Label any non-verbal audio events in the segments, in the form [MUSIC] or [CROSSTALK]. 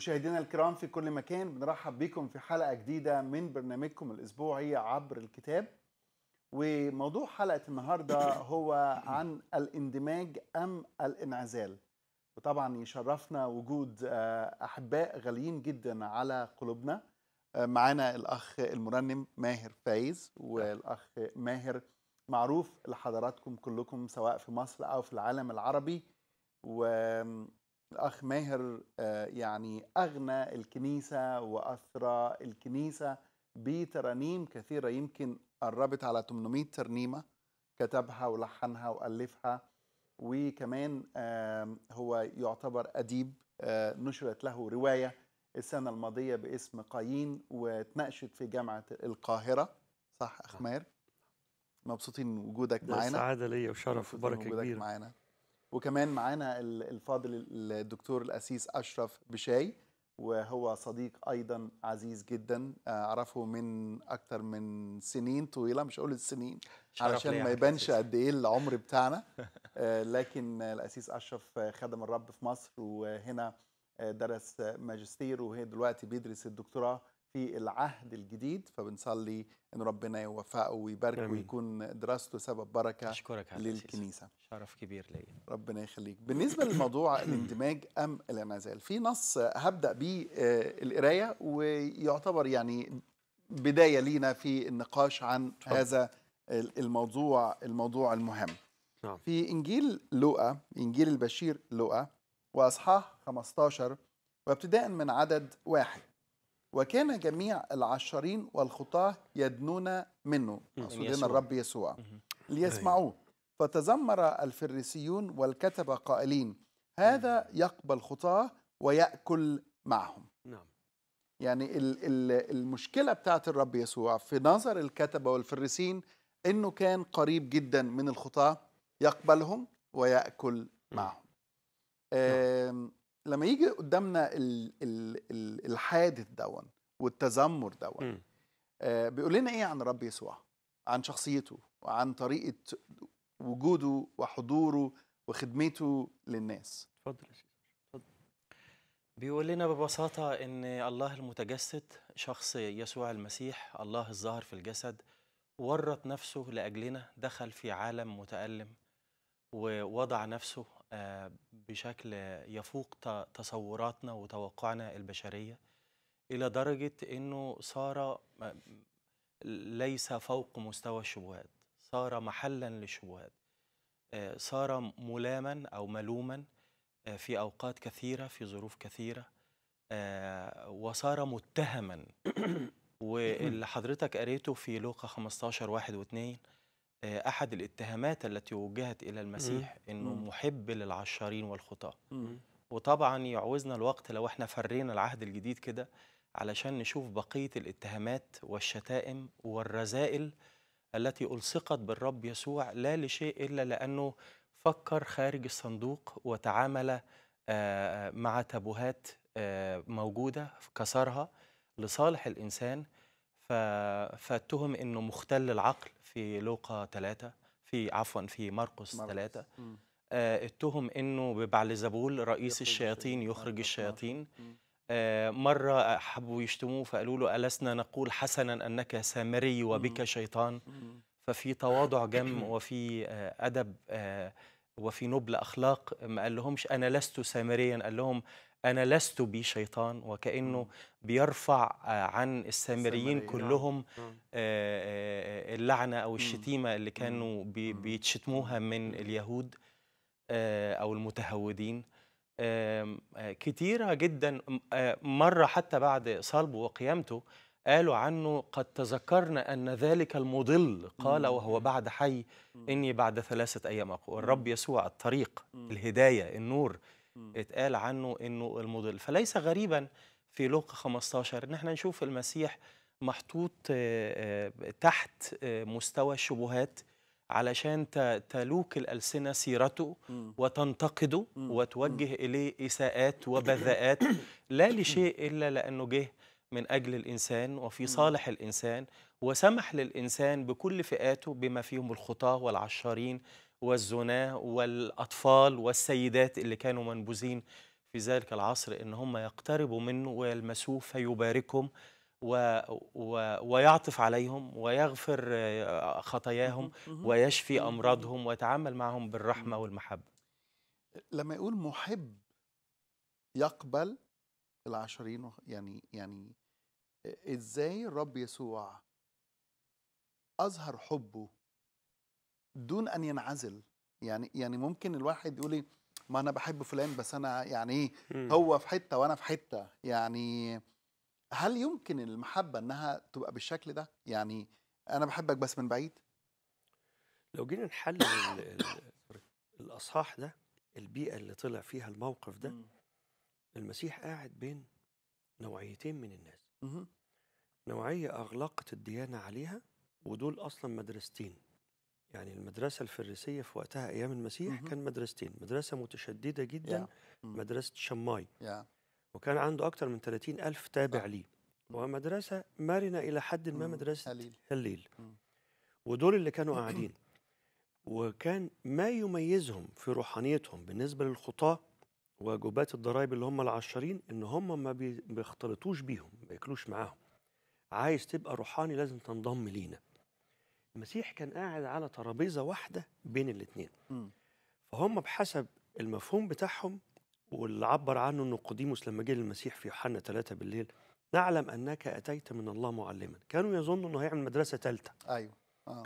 مشاهدينا الكرام في كل مكان بنرحب بكم في حلقة جديدة من برنامجكم الأسبوعي عبر الكتاب وموضوع حلقة النهاردة هو عن الاندماج أم الانعزال وطبعا يشرفنا وجود آه، أحباء غاليين جدا على قلوبنا آه، معانا الأخ المرنم ماهر فايز والأخ ماهر معروف لحضراتكم كلكم سواء في مصر أو في العالم العربي و الأخ ماهر آه، يعني أغنى الكنيسة وأثرى الكنيسة بترانيم كثيرة يمكن قربت على 800 ترنيمة كتبها ولحنها وألفها وكمان هو يعتبر أديب آه، نشرت له رواية السنة الماضية باسم قايين واتناقشت في جامعة القاهرة صح أخ ماهر؟ مبسوطين وجودك معانا سعادة ليا وشرف وبركة كبيرة معانا وكمان معانا الفاضل الدكتور الأسيس أشرف بشاي وهو صديق أيضا عزيز جدا آه، أعرفه من أكثر من سنين طويلة مش هقول السنين علشان ما يبانش قد إيه العمر بتاعنا [LAUGHS] آه، لكن الأسيس أشرف خدم الرب في مصر وهنا آه، درس ماجستير وهي دلوقتي بيدرس الدكتوراه في العهد الجديد فبنصلي ان ربنا يوفقه ويبارك ويكون دراسته سبب بركه أشكرك للكنيسه شرف كبير ليا ربنا يخليك بالنسبه للموضوع [CLEARS THROAT] الاندماج ام الانعزال في نص هبدا بيه آه، القرايه ويعتبر يعني بدايه لينا في النقاش عن طبعا. هذا الموضوع الموضوع المهم نعم. في انجيل لوقا انجيل البشير لوقا واصحاح 15 وابتداء من عدد واحد وكان جميع العشرين والخطاة يدنون منه مقصودين الرب يسوع ليسمعوه أيوة. فتذمر الفريسيون والكتبة قائلين هذا يقبل خطاه ويأكل معهم نعم. يعني المشكلة بتاعت الرب يسوع في نظر الكتبة والفريسين أنه كان قريب جدا من الخطاه يقبلهم ويأكل معهم لما يجي قدامنا الـ الـ الـ الحادث دون والتذمر دون آه بيقول لنا ايه عن الرب يسوع عن شخصيته وعن طريقه وجوده وحضوره وخدمته للناس اتفضل بيقول لنا ببساطة إن الله المتجسد شخص يسوع المسيح الله الظاهر في الجسد ورط نفسه لأجلنا دخل في عالم متألم ووضع نفسه آه، بشكل يفوق تصوراتنا وتوقعنا البشرية إلى درجة أنه صار ليس فوق مستوى الشبهات صار محلا للشبهات آه، صار ملاما أو ملوما آه، في أوقات كثيرة في ظروف كثيرة وصار متهما [COUGHS] واللي حضرتك قريته في لوقا 15 واحد واثنين آه، أحد الاتهامات التي وجهت إلى المسيح أنه محب للعشارين والخطاة وطبعا يعوزنا الوقت لو احنا فرينا العهد الجديد كده علشان نشوف بقية الاتهامات والشتائم والرذائل التي ألصقت بالرب يسوع لا لشيء إلا لأنه فكر خارج الصندوق وتعامل آه، مع تبوهات آه، موجودة كسرها لصالح الإنسان فاتهم أنه مختل العقل في لوقا ثلاثة في عفوا في مرقس ثلاثة آه اتهم انه ببعلزبول رئيس الشياطين يخرج الشياطين آه مرة حبوا يشتموه فقالوا له ألسنا نقول حسنا أنك سامري وبك شيطان ففي تواضع [COUGHS] جم وفي آه أدب آه وفي نبل أخلاق ما قال لهمش أنا لست سامريا قال لهم أنا لست بي شيطان وكأنه بيرفع آه، عن السامريين آه. كلهم آه، اللعنة أو الشتيمة اللي كانوا بيتشتموها من اليهود أو المتهودين كتيرة جدا مرة حتى بعد صلبه وقيامته قالوا عنه قد تذكرنا أن ذلك المضل قال وهو بعد حي إني بعد ثلاثة أيام أقول الرب يسوع الطريق الهداية النور اتقال عنه انه المضل فليس غريبا في لوقا 15 ان احنا نشوف المسيح محطوط آه، آه، تحت آه، مستوى الشبهات علشان تلوك الألسنة سيرته وتنتقده وتوجه إليه إساءات وبذاءات لا لشيء إلا لأنه جه من أجل الإنسان وفي صالح الإنسان وسمح للإنسان بكل فئاته بما فيهم الخطاة والعشارين والزناه والأطفال والسيدات اللي كانوا منبوذين في ذلك العصر إن هم يقتربوا منه ويلمسوه فيباركهم و و ويعطف عليهم ويغفر آه، خطاياهم ويشفي أمراضهم ويتعامل معهم بالرحمة والمحبة لما يقول محب يقبل العشرين يعني يعني آه، ازاي الرب يسوع اظهر حبه دون ان ينعزل يعني يعني ممكن الواحد يقول إيه، ما انا بحب فلان بس انا يعني ايه هو في حته وانا في حته يعني هل يمكن المحبه انها تبقى بالشكل ده يعني انا بحبك بس من بعيد لو جينا نحلل الاصحاح ده البيئه اللي طلع فيها الموقف ده المسيح قاعد بين نوعيتين من الناس نوعيه اغلقت الديانه عليها ودول اصلا مدرستين يعني المدرسة الفريسية في وقتها أيام المسيح كان مدرستين مدرسة متشددة جدا مدرسة شماي وكان عنده أكثر من 30 ألف تابع آه. ليه ومدرسة مرنة إلى حد ما مدرسة هليل, هليل. ودول اللي كانوا [CLEARS THROAT] قاعدين وكان ما يميزهم في روحانيتهم بالنسبة للخطاة وجوبات الضرائب اللي هم العشرين إن هم ما بيختلطوش بيهم ما ياكلوش معاهم عايز تبقى روحاني لازم تنضم لينا المسيح كان قاعد على ترابيزه واحده بين الاثنين فهم بحسب المفهوم بتاعهم واللي عبر عنه النقوديموس لما جه للمسيح في يوحنا ثلاثة بالليل نعلم انك اتيت من الله معلما كانوا يظنوا انه هيعمل مدرسه ثالثه ايوه آه.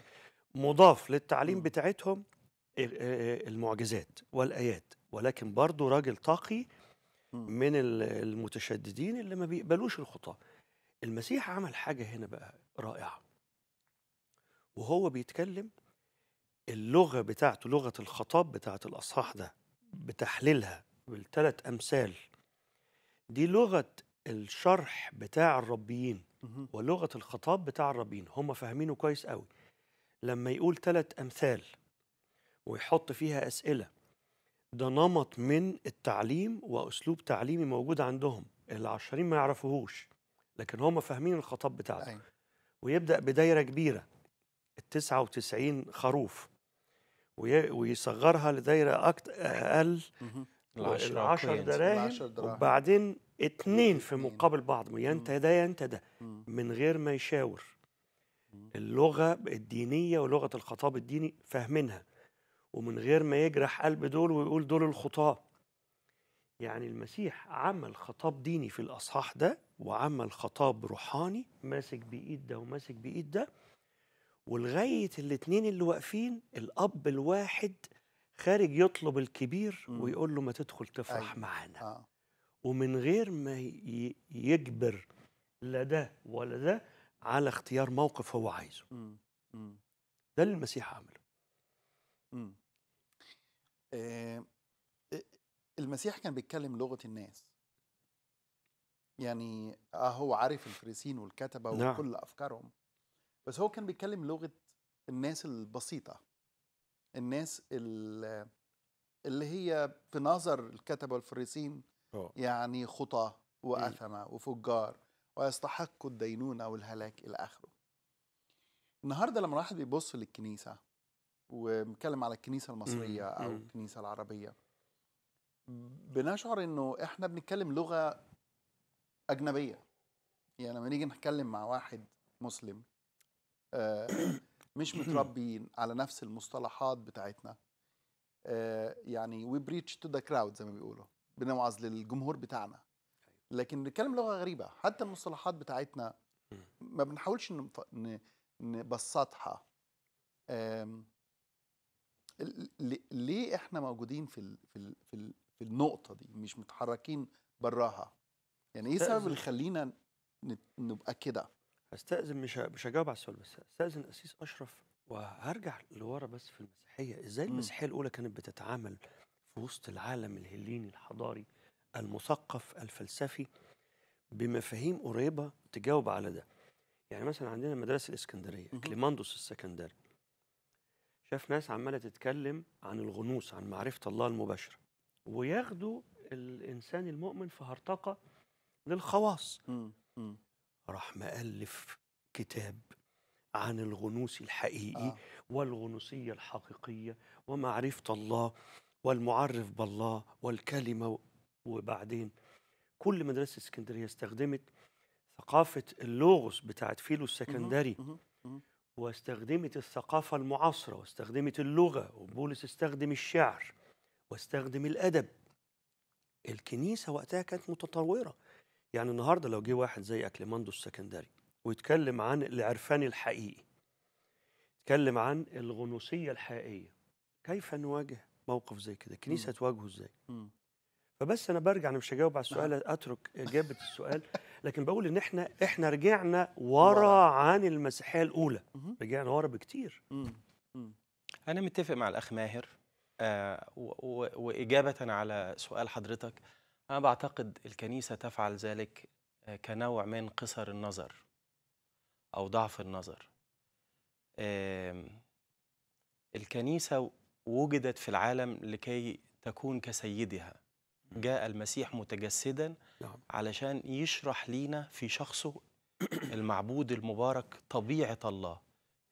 مضاف للتعليم مم. بتاعتهم آه، آه، المعجزات والايات ولكن برضه راجل طاقي من المتشددين اللي ما بيقبلوش الخطاه المسيح عمل حاجه هنا بقى رائعه وهو بيتكلم اللغه بتاعته لغه الخطاب بتاعه الاصحاح ده بتحليلها بالثلاث امثال دي لغه الشرح بتاع الربيين ولغه الخطاب بتاع الربيين هم فاهمينه كويس قوي لما يقول ثلاث امثال ويحط فيها اسئله ده نمط من التعليم واسلوب تعليمي موجود عندهم العشرين ما يعرفوهوش لكن هم فاهمين الخطاب بتاعته أيوة. ويبدا بدايره كبيره التسعة وتسعين خروف ويصغرها لدايرة أكتر أقل العشر دراهم وبعدين اتنين في مقابل بعض يا انت ده يا انت ده من غير ما يشاور اللغة الدينية ولغة الخطاب الديني فاهمينها ومن غير ما يجرح قلب دول ويقول دول الخطاة يعني المسيح عمل خطاب ديني في الأصحاح ده وعمل خطاب روحاني ماسك بإيد ده وماسك بإيد ده ولغايه الاثنين اللي واقفين الاب الواحد خارج يطلب الكبير م. ويقول له ما تدخل تفرح أيوة. معانا آه. ومن غير ما يجبر لا ده ولا ده على اختيار موقف هو عايزه م. م. ده اللي المسيح عمله آه،, آه المسيح كان بيتكلم لغه الناس يعني اه هو عارف الفريسين والكتبه نعم. وكل افكارهم بس هو كان بيتكلم لغه الناس البسيطه الناس اللي هي في نظر الكتبه والفريسين أه. يعني خطاه واثمه وفجار ويستحقوا الدينونه والهلاك الى اخره النهارده لما الواحد بيبص للكنيسه وبنتكلم على الكنيسه المصريه او الكنيسه العربيه بنشعر انه احنا بنتكلم لغه اجنبيه يعني لما نيجي نتكلم مع واحد مسلم آه، مش [CLEARS THROAT] متربيين على نفس المصطلحات بتاعتنا آه، يعني وي بريتش تو ذا كراود زي ما بيقولوا بنوعظ للجمهور بتاعنا أيوة. لكن بنتكلم لغه غريبه حتى المصطلحات بتاعتنا ما بنحاولش نبسطها ليه احنا موجودين في في في, في النقطه دي مش متحركين براها يعني ايه السبب اللي [CLEARS THROAT] خلينا نبقى كده استاذن مش مش هجاوب على السؤال بس استاذن اسيس أشرف وهرجع لورا بس في المسيحية إزاي المسيحية الأولى كانت بتتعامل في وسط العالم الهليني الحضاري المثقف الفلسفي بمفاهيم قريبة تجاوب على ده يعني مثلا عندنا المدرسة الإسكندرية كليماندوس السكندري شاف ناس عمالة تتكلم عن الغنوص عن معرفة الله المباشرة وياخدوا الإنسان المؤمن في هرطقة للخواص راح مألف كتاب عن الغنوس الحقيقي آه. والغنوصية الحقيقية ومعرفة الله والمعرف بالله والكلمة وبعدين كل مدرسة اسكندرية استخدمت ثقافة اللغز بتاعت فيلو السكندري واستخدمت الثقافة المعاصرة واستخدمت اللغة وبولس استخدم الشعر واستخدم الأدب الكنيسة وقتها كانت متطورة يعني النهارده لو جه واحد زي اكليماندو السكندري ويتكلم عن العرفان الحقيقي يتكلم عن الغنوصيه الحقيقيه كيف نواجه موقف زي كده الكنيسه تواجهه ازاي فبس انا برجع انا مش هجاوب على السؤال نعم. اترك اجابه السؤال [LAUGHS] لكن بقول ان احنا احنا رجعنا ورا عن المسيحيه الاولى رجعنا ورا بكتير انا متفق مع الاخ ماهر آه واجابه على سؤال حضرتك أنا بعتقد الكنيسة تفعل ذلك آه، كنوع من قصر النظر أو ضعف النظر الكنيسة وجدت في العالم لكي تكون كسيدها جاء المسيح متجسدا نعم. علشان يشرح لينا في شخصه المعبود المبارك طبيعة الله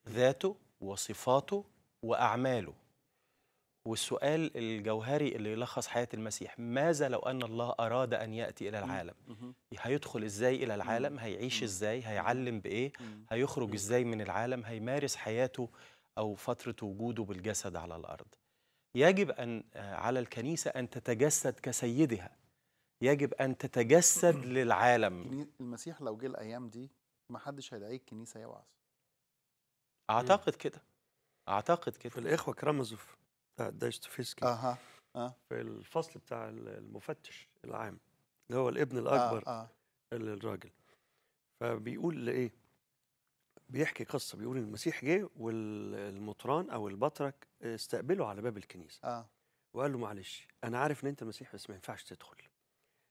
ذاته وصفاته وأعماله والسؤال الجوهري اللي يلخص حياة المسيح ماذا لو أن الله أراد أن يأتي إلى العالم هيدخل إزاي إلى العالم هيعيش إزاي هيعلم بإيه هيخرج إزاي من العالم هيمارس حياته أو فترة وجوده بالجسد على الأرض يجب أن آه، على الكنيسة أن تتجسد كسيدها يجب أن تتجسد [CLEARS THROAT] للعالم المسيح لو جه الأيام دي ما حدش هيدعي الكنيسة يوعظ أعتقد كده أعتقد كده الإخوة كرمزوا دايستوفيسكي أه. أه. في الفصل بتاع المفتش العام اللي هو الابن الاكبر أه. أه. الراجل فبيقول لايه بيحكي قصه بيقول المسيح جه والمطران او البطرك استقبله على باب الكنيسه آه. وقال له معلش انا عارف ان انت مسيح بس ما ينفعش تدخل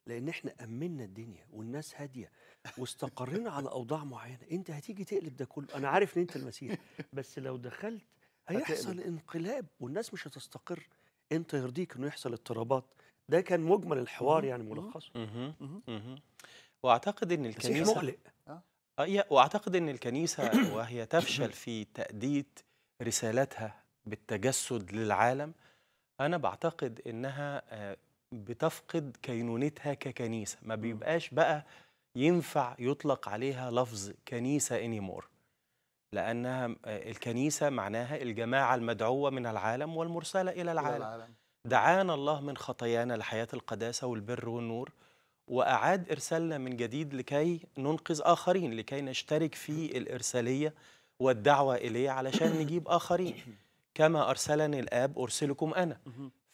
لان احنا امنا الدنيا والناس هاديه واستقرينا على اوضاع معينه انت هتيجي تقلب ده كله انا عارف ان انت المسيح [LAUGHS] بس لو دخلت هيحصل انقلاب والناس مش هتستقر انت يرضيك انه يحصل اضطرابات ده كان مجمل الحوار يعني ملخصه آه. آه، واعتقد ان الكنيسه مقلق واعتقد ان الكنيسه وهي تفشل في تاديه رسالتها بالتجسد للعالم انا بعتقد انها آه، بتفقد كينونتها ككنيسه ما بيبقاش بقى ينفع يطلق عليها لفظ كنيسه انيمور لأنها آه، الكنيسة معناها الجماعة المدعوة من العالم والمرسلة إلى العالم دعانا الله من خطايانا لحياة القداسة والبر والنور وأعاد إرسالنا من جديد لكي ننقذ آخرين لكي نشترك في الإرسالية والدعوة إليه علشان نجيب آخرين كما أرسلني الآب أرسلكم أنا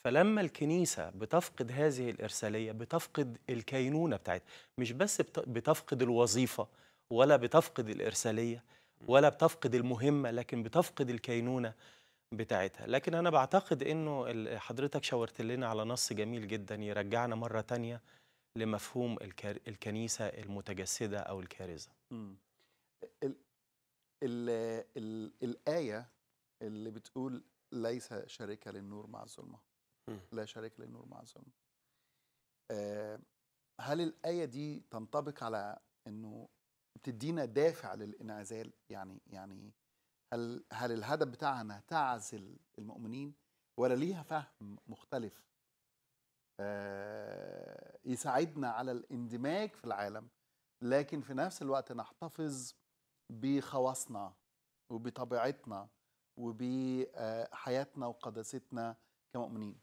فلما الكنيسة بتفقد هذه الإرسالية بتفقد الكينونة بتاعتها مش بس بتفقد الوظيفة ولا بتفقد الإرسالية ولا بتفقد المهمه لكن بتفقد الكينونه بتاعتها لكن انا بعتقد انه حضرتك شاورت لنا على نص جميل جدا يرجعنا مره تانية لمفهوم الكنيسه المتجسده او الكارثه ال ال ال الايه اللي بتقول ليس شركه للنور مع الظلمه لا شركه للنور مع الظلمه آه هل الايه دي تنطبق على انه بتدينا دافع للانعزال يعني يعني هل هل الهدف بتاعها انها تعزل المؤمنين ولا ليها فهم مختلف آه، يساعدنا على الاندماج في العالم لكن في نفس الوقت نحتفظ بخواصنا وبطبيعتنا وبحياتنا وقداستنا كمؤمنين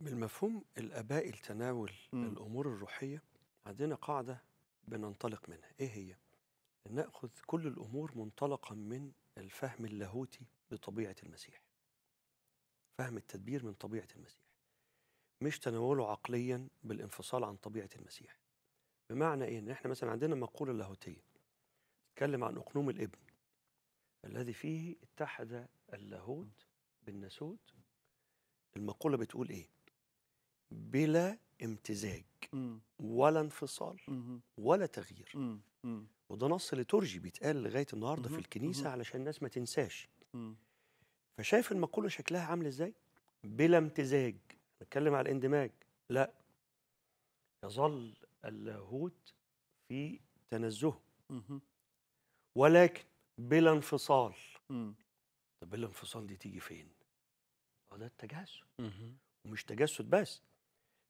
بالمفهوم الاباء التناول الامور الروحيه عندنا قاعده بننطلق منها ايه هي ناخذ كل الامور منطلقا من الفهم اللاهوتي لطبيعه المسيح فهم التدبير من طبيعه المسيح مش تناوله عقليا بالانفصال عن طبيعه المسيح بمعنى ايه ان احنا مثلا عندنا مقوله لاهوتيه تتكلم عن اقنوم الابن الذي فيه اتحد اللاهوت بالناسوت المقوله بتقول ايه بلا امتزاج ولا انفصال ولا تغيير وده نص لترجي بيتقال لغايه النهارده في الكنيسه علشان الناس ما تنساش فشايف المقوله شكلها عامل ازاي بلا امتزاج نتكلم على الاندماج لا يظل اللاهوت في تنزهه ولكن بلا انفصال طب الانفصال دي تيجي فين؟ آه، ده التجسد ومش تجسد بس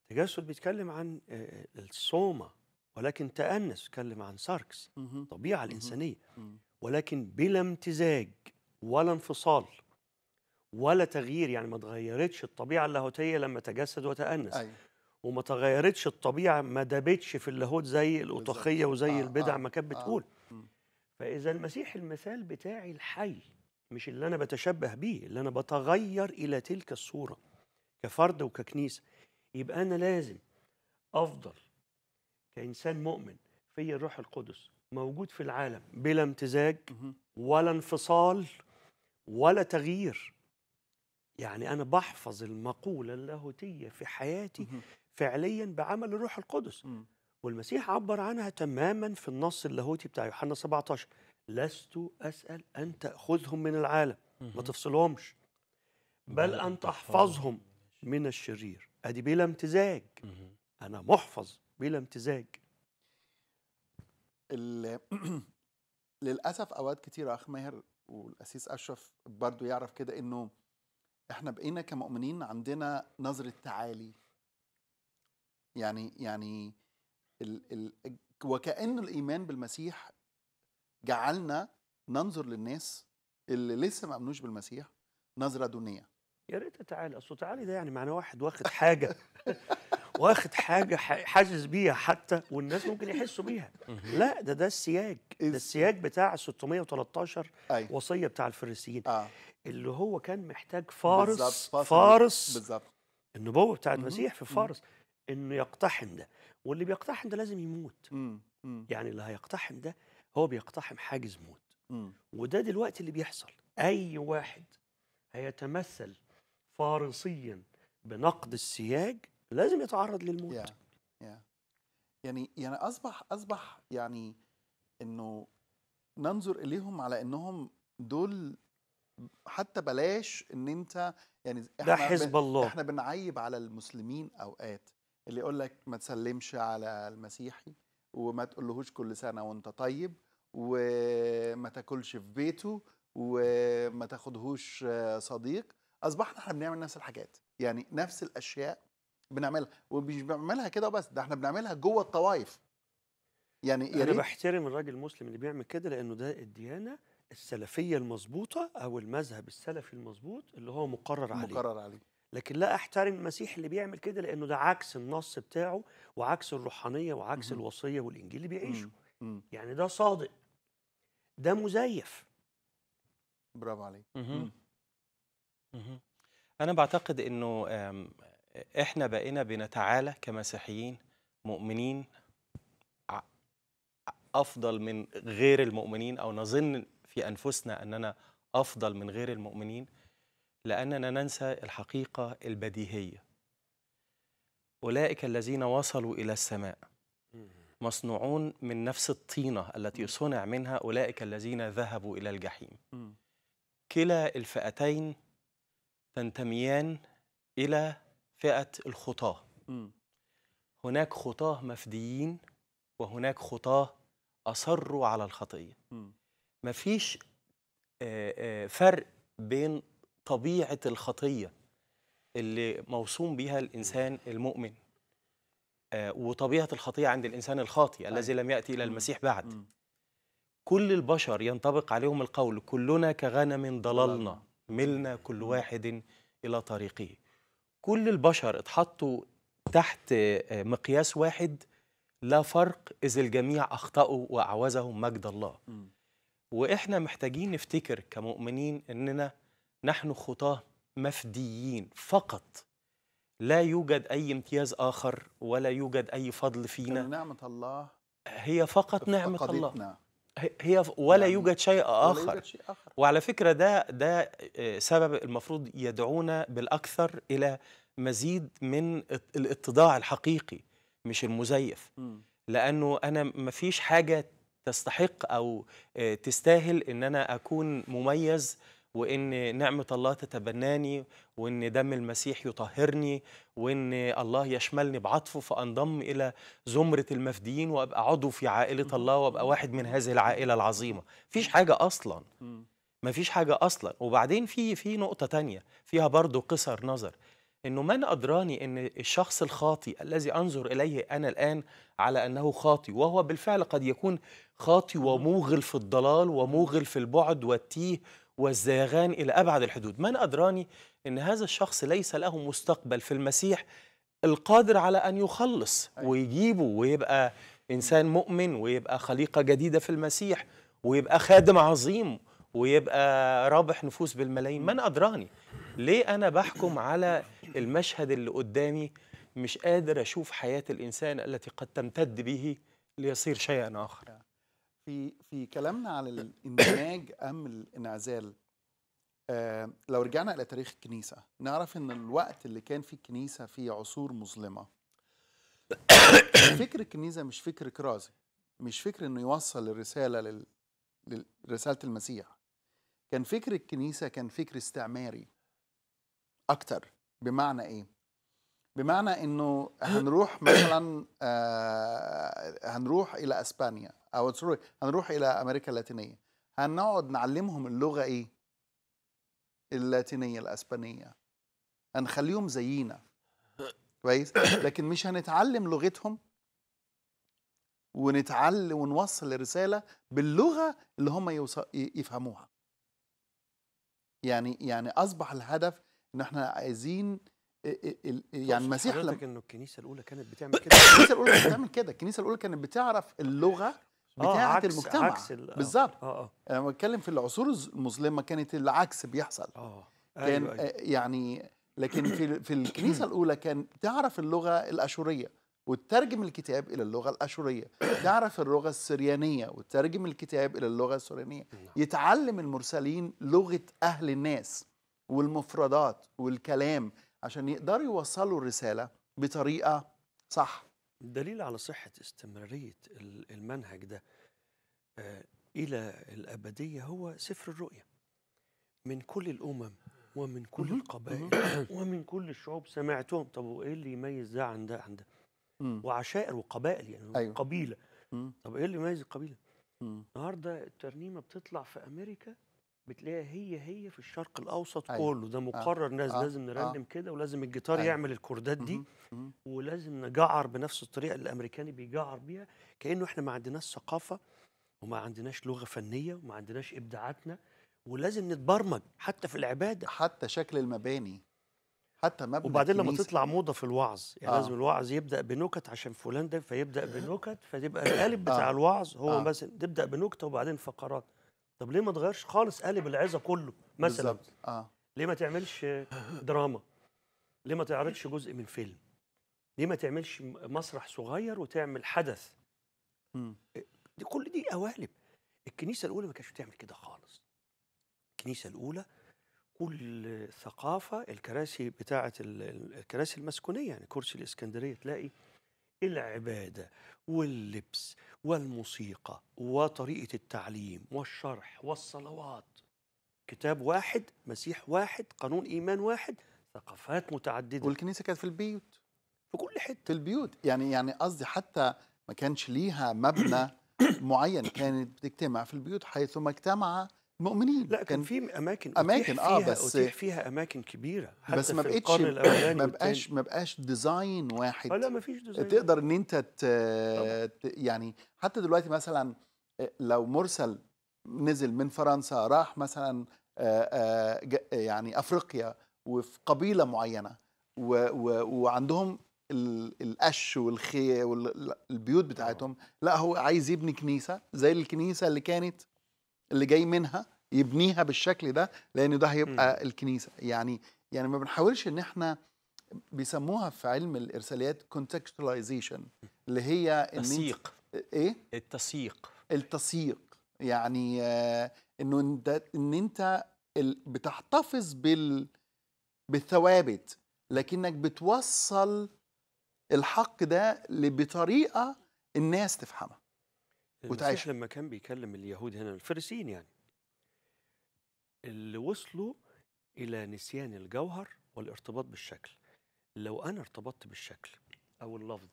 تجسد بيتكلم عن الصومة ولكن تأنس بيتكلم عن ساركس الطبيعة الإنسانية ولكن بلا امتزاج ولا انفصال ولا تغيير يعني ما تغيرتش الطبيعة اللاهوتية لما تجسد وتأنس أيوة. وما تغيرتش الطبيعة ما دابتش في اللاهوت زي الأطخية وزي آه البدع آه، ما كانت آه. بتقول فإذا المسيح المثال بتاعي الحي مش اللي أنا بتشبه بيه اللي أنا بتغير إلى تلك الصورة كفرد وككنيسة يبقى انا لازم افضل كانسان مؤمن في الروح القدس موجود في العالم بلا امتزاج ولا انفصال ولا تغيير يعني انا بحفظ المقوله اللاهوتيه في حياتي فعليا بعمل الروح القدس والمسيح عبر عنها تماما في النص اللاهوتي بتاع يوحنا 17 لست اسال ان تاخذهم من العالم ما تفصلهمش بل ان تحفظهم من الشرير ادي بلا امتزاج انا محفظ بلا امتزاج [CLEARS THROAT] للاسف اوقات كتير اخ ماهر والاسيس اشرف برضو يعرف كده انه احنا بقينا كمؤمنين عندنا نظره تعالي يعني يعني ال ال وكأن الإيمان بالمسيح جعلنا ننظر للناس اللي لسه ما أمنوش بالمسيح نظرة دونية يا ريت تعالى اصل تعالي ده يعني معناه واحد واخد حاجه واخد حاجه حاسس بيها حتى والناس ممكن يحسوا بيها لا ده ده السياج ده السياج بتاع 613 أي. وصيه بتاع الفريسيين آه. اللي هو كان محتاج فارس بالزبط. فارس النبوه بتاع المسيح في فارس انه يقتحم ده واللي بيقتحم ده لازم يموت يعني اللي هيقتحم ده هو بيقتحم حاجز موت وده دلوقتي اللي بيحصل اي واحد هيتمثل فارصيا بنقد السياج لازم يتعرض للموت yeah. Yeah. يعني يعني اصبح اصبح يعني انه ننظر اليهم على انهم دول حتى بلاش ان انت يعني ده حزب الله احنا بنعيب على المسلمين اوقات اللي يقول لك ما تسلمش على المسيحي وما تقولهوش كل سنه وانت طيب وما تاكلش في بيته وما تاخدهوش صديق اصبحنا احنا بنعمل نفس الحاجات يعني نفس الاشياء بنعملها ومش بنعملها كده وبس ده احنا بنعملها جوه الطوائف يعني انا بحترم الراجل المسلم اللي بيعمل كده لانه ده الديانه السلفيه المظبوطه او المذهب السلفي المظبوط اللي هو مقرر عليه مقرر عليه لكن لا احترم المسيح اللي بيعمل كده لانه ده عكس النص بتاعه وعكس الروحانيه وعكس م الوصيه والانجيل اللي بيعيشه م يعني ده صادق ده مزيف برافو عليك أنا بعتقد إنه إحنا بقينا بنتعالى كمسيحيين مؤمنين أفضل من غير المؤمنين أو نظن في أنفسنا أننا أفضل من غير المؤمنين لأننا ننسى الحقيقة البديهية أولئك الذين وصلوا إلى السماء مصنوعون من نفس الطينة التي صنع منها أولئك الذين ذهبوا إلى الجحيم كلا الفئتين تنتميان إلى فئة الخطاة هناك خطاة مفديين وهناك خطاة أصروا على الخطية مفيش آه، آه، فرق بين طبيعة الخطية اللي موصوم بها الإنسان المؤمن آه، وطبيعة الخطية عند الإنسان الخاطئ الذي لم يأتي إلى المسيح بعد كل البشر ينطبق عليهم القول كلنا كغنم ضللنا ملنا كل واحد إلى طريقه كل البشر اتحطوا تحت آه، مقياس واحد لا فرق إذ الجميع أخطأوا وأعوزهم مجد الله وإحنا محتاجين نفتكر كمؤمنين أننا نحن خطاة مفديين فقط لا يوجد أي امتياز آخر ولا يوجد أي فضل فينا نعمة الله هي فقط نعمة الله هي ولا يعني يوجد شيء آخر. ولا يوجد شيء اخر وعلى فكره ده ده آه، سبب المفروض يدعونا بالاكثر الى مزيد من الاتضاع الحقيقي مش المزيف م. لانه انا ما فيش حاجه تستحق او آه، تستاهل ان انا اكون مميز وإن نعمة الله تتبناني وإن دم المسيح يطهرني وإن الله يشملني بعطفه فأنضم إلى زمرة المفديين وأبقى عضو في عائلة الله وأبقى واحد من هذه العائلة العظيمة مفيش حاجة أصلا مفيش حاجة أصلا وبعدين في في نقطة تانية فيها برضو قصر نظر إنه من أدراني إن الشخص الخاطي الذي أنظر إليه أنا الآن على أنه خاطي وهو بالفعل قد يكون خاطي وموغل في الضلال وموغل في البعد والتيه والزيغان إلى أبعد الحدود من أدراني أن هذا الشخص ليس له مستقبل في المسيح القادر على أن يخلص أيوة. ويجيبه ويبقى إنسان مؤمن ويبقى خليقة جديدة في المسيح ويبقى خادم عظيم ويبقى رابح نفوس بالملايين من أدراني ليه أنا بحكم على المشهد اللي قدامي مش قادر أشوف حياة الإنسان التي قد تمتد به ليصير شيئا آخر في في كلامنا على الاندماج [COUGHS] ام الانعزال آه لو رجعنا الى تاريخ الكنيسه نعرف ان الوقت اللي كان فيه الكنيسه فيه عصور مظلمه [COUGHS] فكر الكنيسه مش فكر كرازي مش فكر انه يوصل الرساله لل... لرساله المسيح كان فكر الكنيسه كان فكر استعماري اكتر بمعنى ايه بمعنى انه [CLEARS THROAT] هنروح مثلا آه هنروح الى اسبانيا او سوري هنروح الى امريكا اللاتينيه هنقعد نعلمهم اللغه ايه اللاتينيه الاسبانيه هنخليهم زينا كويس [CLEARS THROAT] لكن مش هنتعلم لغتهم ونتعلم ونوصل الرساله باللغه اللي هم يفهموها يعني يعني اصبح الهدف ان احنا عايزين يعني المسيح لما انه الكنيسه الاولى كانت بتعمل [COUGHS] كده الكنيسه الاولى كانت بتعمل كده الكنيسه الاولى كانت بتعرف اللغه آه، بتاعه المجتمع عكس آه، بالظبط اه اه انا بتكلم في العصور المظلمه كانت العكس بيحصل اه أيوة، كان أيوة أيوة. يعني لكن في في الكنيسه الاولى كان تعرف اللغه الاشوريه وتترجم الكتاب الى اللغه الاشوريه تعرف اللغه السريانيه وتترجم الكتاب الى اللغه السريانيه نعم. يتعلم المرسلين لغه اهل الناس والمفردات والكلام عشان يقدروا يوصلوا الرسالة بطريقة صح الدليل على صحة استمرارية المنهج ده آه، إلى الأبدية هو سفر الرؤية من كل الأمم ومن كل القبائل [COUGHS] ومن كل الشعوب سمعتهم طب وإيه اللي يميز ده عن ده عن ده وعشائر وقبائل يعني أيوة. قبيلة طب إيه اللي يميز القبيلة النهاردة الترنيمة بتطلع في أمريكا بتلاقيها هي هي في الشرق الاوسط أيوة. كله ده آه. مقرر آه. ناس آه. لازم نرنم آه. كده ولازم الجيتار أيوة. يعمل الكوردات دي مم. مم. ولازم نجعر بنفس الطريقه اللي الامريكاني بيجعر بيها كانه احنا ما عندناش ثقافه وما عندناش لغه فنيه وما عندناش ابداعاتنا ولازم نتبرمج حتى في العباده حتى شكل المباني حتى مبنى وبعدين لما تطلع موضه في الوعظ يعني آه. لازم الوعظ يبدا بنكت عشان فلان ده فيبدا بنكت فتبقى القالب [COUGHS] آه. بتاع آه. الوعظ هو آه. مثلا تبدا بنكته وبعدين فقرات طب ليه ما تغيرش خالص قالب العظه كله مثلا بالظبط اه ليه ما تعملش دراما ليه ما تعرضش جزء من فيلم ليه ما تعملش مسرح صغير وتعمل حدث امم دي كل دي قوالب الكنيسه الاولى ما كانتش بتعمل كده خالص الكنيسه الاولى كل ثقافه الكراسي بتاعه الكراسي المسكونيه يعني كرسي الاسكندريه تلاقي العبادة واللبس والموسيقى وطريقة التعليم والشرح والصلوات كتاب واحد مسيح واحد قانون إيمان واحد ثقافات متعددة والكنيسة كانت في البيوت في كل حتة في البيوت يعني يعني قصدي حتى ما كانش ليها مبنى [COUGHS] معين كانت بتجتمع في البيوت حيثما اجتمع مؤمنين لا كان في اماكن اماكن اه بس اتيح فيها اماكن كبيره حتى بس ما بقتش ما بقاش ما بقاش ديزاين واحد آه، لا ما فيش ديزاين تقدر ان انت يعني حتى دلوقتي مثلا آه، لو مرسل نزل من فرنسا راح مثلا آه، يعني افريقيا وفي قبيله معينه وعندهم القش والخي والبيوت بتاعتهم لا هو عايز يبني كنيسه زي الكنيسه اللي كانت اللي جاي منها يبنيها بالشكل ده لان ده هيبقى م. الكنيسه يعني يعني ما بنحاولش ان احنا بيسموها في علم الارساليات كونتكستلايزيشن اللي هي تسييق ايه التسييق التسييق يعني آه انه انت ان انت بتحتفظ بال بالثوابت لكنك بتوصل الحق ده بطريقه الناس تفهمها وتعيش لما كان بيكلم اليهود هنا الفارسيين يعني اللي وصلوا إلى نسيان الجوهر والارتباط بالشكل لو أنا ارتبطت بالشكل أو اللفظ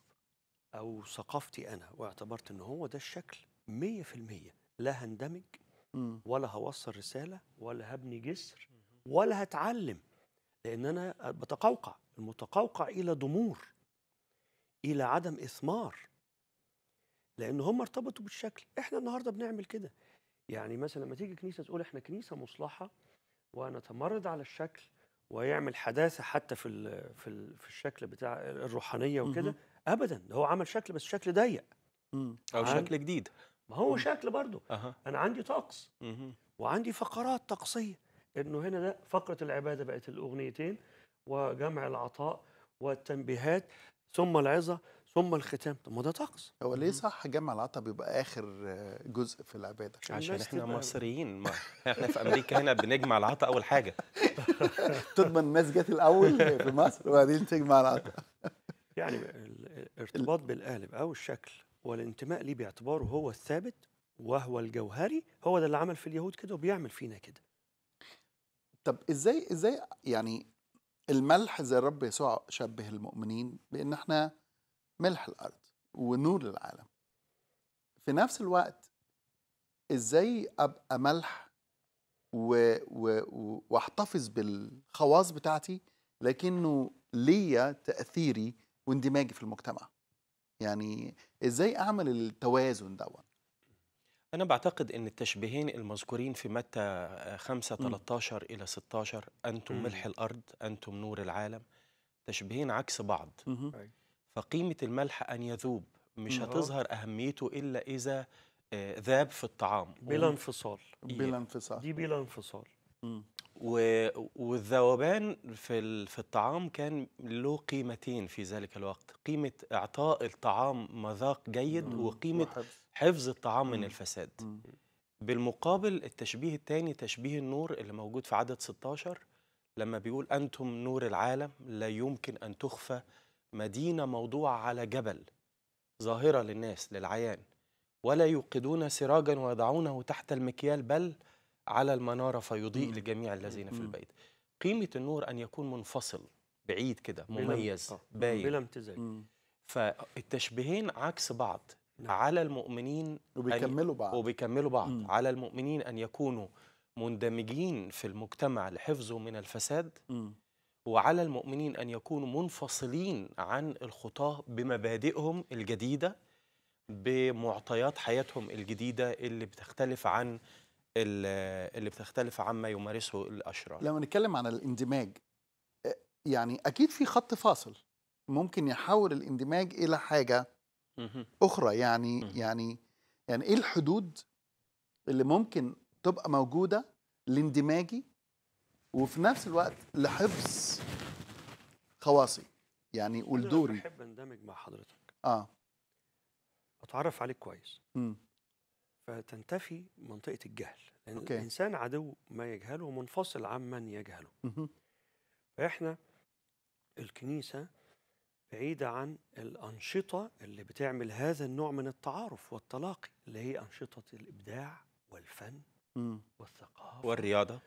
أو ثقافتي أنا واعتبرت إن هو ده الشكل 100% لا هندمج ولا هوصل رسالة ولا هبني جسر ولا هتعلم لأن أنا بتقوقع المتقوقع إلى ضمور إلى عدم إثمار لأن هم ارتبطوا بالشكل إحنا النهاردة بنعمل كده يعني مثلا لما تيجي كنيسه تقول احنا كنيسه مصلحه ونتمرد على الشكل ويعمل حداثه حتى في الـ في الـ في الشكل بتاع الروحانيه وكده ابدا ده هو عمل شكل بس شكل ضيق او شكل جديد ما هو شكل برضه أه. انا عندي طقس وعندي فقرات طقسيه انه هنا ده فقره العباده بقت الاغنيتين وجمع العطاء والتنبيهات ثم العظه ثم الختام طب ما ده طقس هو ليه صح جمع العطا بيبقى اخر آه، جزء في العباده عشان احنا مصريين ما احنا في امريكا هنا بنجمع العطا اول حاجه تضمن [LAUGHS] الناس جت الاول في مصر وبعدين تجمع العطا [LAUGHS] يعني الارتباط بالقالب او الشكل والانتماء ليه باعتباره هو الثابت وهو الجوهري هو ده اللي عمل في اليهود كده وبيعمل فينا كده طب ازاي ازاي يعني الملح زي الرب يسوع شبه المؤمنين بان احنا ملح الارض ونور للعالم في نفس الوقت ازاي ابقى ملح و... و... واحتفظ بالخواص بتاعتي لكنه ليا تاثيري واندماجي في المجتمع يعني ازاي اعمل التوازن دوت أنا بعتقد أن التشبيهين المذكورين في متى 5 13 إلى 16 أنتم ملح الأرض أنتم نور العالم تشبيهين عكس بعض فقيمة الملح أن يذوب مش هتظهر أهميته إلا إذا آه، ذاب في الطعام بلا انفصال إيه. بلا انفصال دي بلا انفصال و... والذوبان في في الطعام كان له قيمتين في ذلك الوقت قيمة إعطاء الطعام مذاق جيد مم. وقيمة وحفظ. حفظ الطعام مم. من الفساد مم. بالمقابل التشبيه الثاني تشبيه النور اللي موجود في عدد 16 لما بيقول أنتم نور العالم لا يمكن أن تخفى مدينة موضوعة على جبل ظاهرة للناس للعيان ولا يوقدون سراجا ويضعونه تحت المكيال بل على المنارة فيضيء لجميع الذين في البيت قيمة النور أن يكون منفصل بعيد كده مميز باين بلا امتزاج فالتشبيهين عكس بعض نعم. على المؤمنين وبيكملوا بعض وبيكملوا بعض مم. على المؤمنين أن يكونوا مندمجين في المجتمع لحفظه من الفساد مم. وعلى المؤمنين ان يكونوا منفصلين عن الخطاه بمبادئهم الجديده بمعطيات حياتهم الجديده اللي بتختلف عن اللي بتختلف عما يمارسه الاشرار لما نتكلم عن الاندماج آه، يعني اكيد في خط فاصل ممكن يحول الاندماج الى حاجه اخرى يعني يعني يعني ايه الحدود اللي ممكن تبقى موجوده لاندماجي وفي نفس الوقت لحفظ خواصي يعني قول دوري بحب اندمج مع حضرتك اه اتعرف عليك كويس امم فتنتفي منطقه الجهل لان أوكي. الانسان عدو ما يجهله ومنفصل عمن يجهله مه. فاحنا الكنيسه بعيده عن الانشطه اللي بتعمل هذا النوع من التعارف والتلاقي اللي هي انشطه الابداع والفن والثقافه والرياضه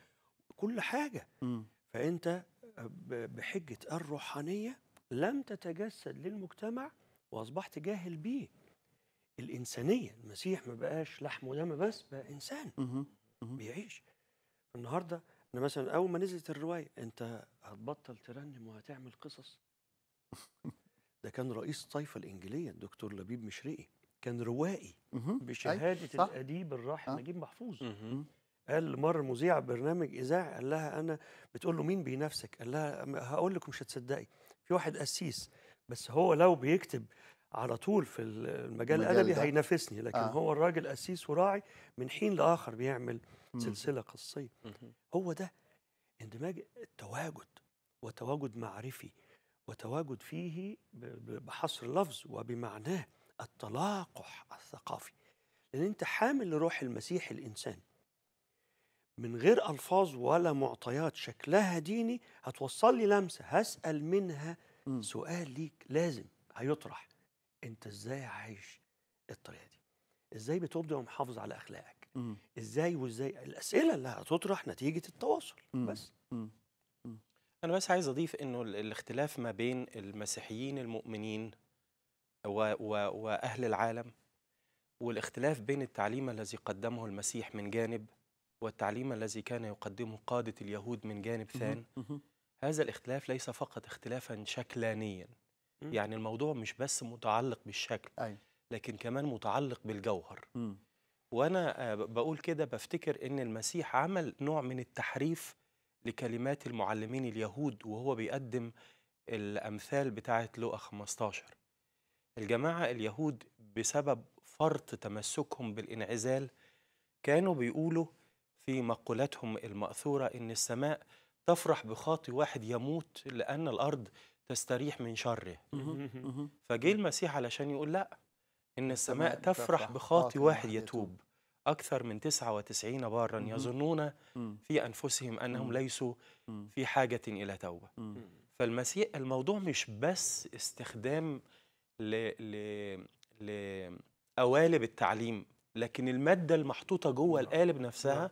كل حاجه فانت بحجه الروحانيه لم تتجسد للمجتمع واصبحت جاهل بيه الانسانيه المسيح ما بقاش لحم ودم بس بقى انسان بيعيش النهارده انا مثلا اول ما نزلت الروايه انت هتبطل ترنم وهتعمل قصص ده كان رئيس الطائفه الانجيليه الدكتور لبيب مشرقي كان روائي بشهاده الاديب الراحل آه. نجيب محفوظ قال مرة مذيع برنامج إذاعي قال لها أنا بتقول له مين بينافسك؟ قال لها هقول لك مش هتصدقي في واحد قسيس بس هو لو بيكتب على طول في المجال الادبي هينافسني لكن آه. هو الراجل قسيس وراعي من حين لاخر بيعمل سلسله قصيه هو ده اندماج التواجد وتواجد معرفي وتواجد فيه بحصر اللفظ وبمعناه التلاقح الثقافي لان انت حامل لروح المسيح الانسان من غير الفاظ ولا معطيات شكلها ديني هتوصل لي لمسه هسال منها م. سؤال ليك لازم هيطرح انت ازاي عايش الطريقه دي ازاي بتبدع ومحافظ على اخلاقك م. ازاي وازاي الاسئله اللي هتطرح نتيجه التواصل م. بس م. م. انا بس عايز اضيف انه الاختلاف ما بين المسيحيين المؤمنين و... و... واهل العالم والاختلاف بين التعليم الذي قدمه المسيح من جانب والتعليم الذي كان يقدمه قادة اليهود من جانب ثان هذا الاختلاف ليس فقط اختلافا شكلانيا يعني الموضوع مش بس متعلق بالشكل لكن كمان متعلق بالجوهر وأنا آه، بقول كده بفتكر أن المسيح عمل نوع من التحريف لكلمات المعلمين اليهود وهو بيقدم الأمثال بتاعة لوقا 15 الجماعة اليهود بسبب فرط تمسكهم بالانعزال كانوا بيقولوا في مقولتهم المأثورة إن السماء تفرح بخاطي واحد يموت لأن الأرض تستريح من شره فجه المسيح علشان يقول لا إن السماء تفرح بخاطي واحد يتوب أكثر من 99 بارا يظنون في أنفسهم أنهم ليسوا في حاجة إلى توبة فالمسيح الموضوع مش بس استخدام ل... ل... لقوالب التعليم لكن المادة المحطوطة جوه القالب نفسها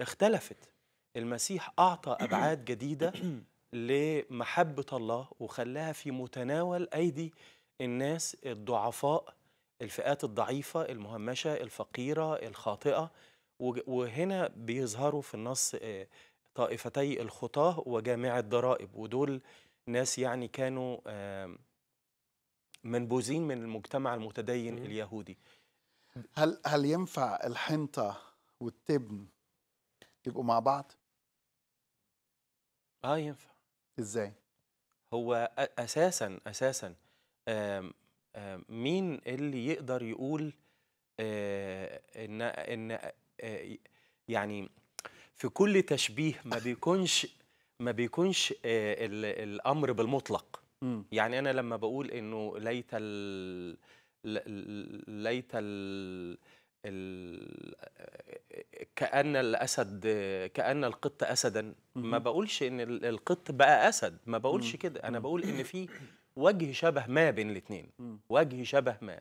اختلفت المسيح أعطى أبعاد جديدة [CLEARS THROAT] لمحبة الله وخلاها في متناول أيدي الناس الضعفاء الفئات الضعيفة المهمشة الفقيرة الخاطئة وهنا بيظهروا في النص آه، طائفتي الخطاة وجامعة الضرائب ودول ناس يعني كانوا منبوذين من المجتمع المتدين اليهودي هل هل ينفع الحنطة والتبن يبقوا مع بعض اه ينفع ازاي هو اساسا اساسا آمم، آمم، مين اللي يقدر يقول آه، ان ان آه، يعني في كل تشبيه ما بيكونش ما بيكونش آه، الامر بالمطلق إمم. يعني انا لما بقول انه ليت ال ليت ال ال... كأن الأسد كأن القط أسدا ما بقولش إن القط بقى أسد ما بقولش كده أنا بقول إن في وجه شبه ما بين الاثنين وجه شبه ما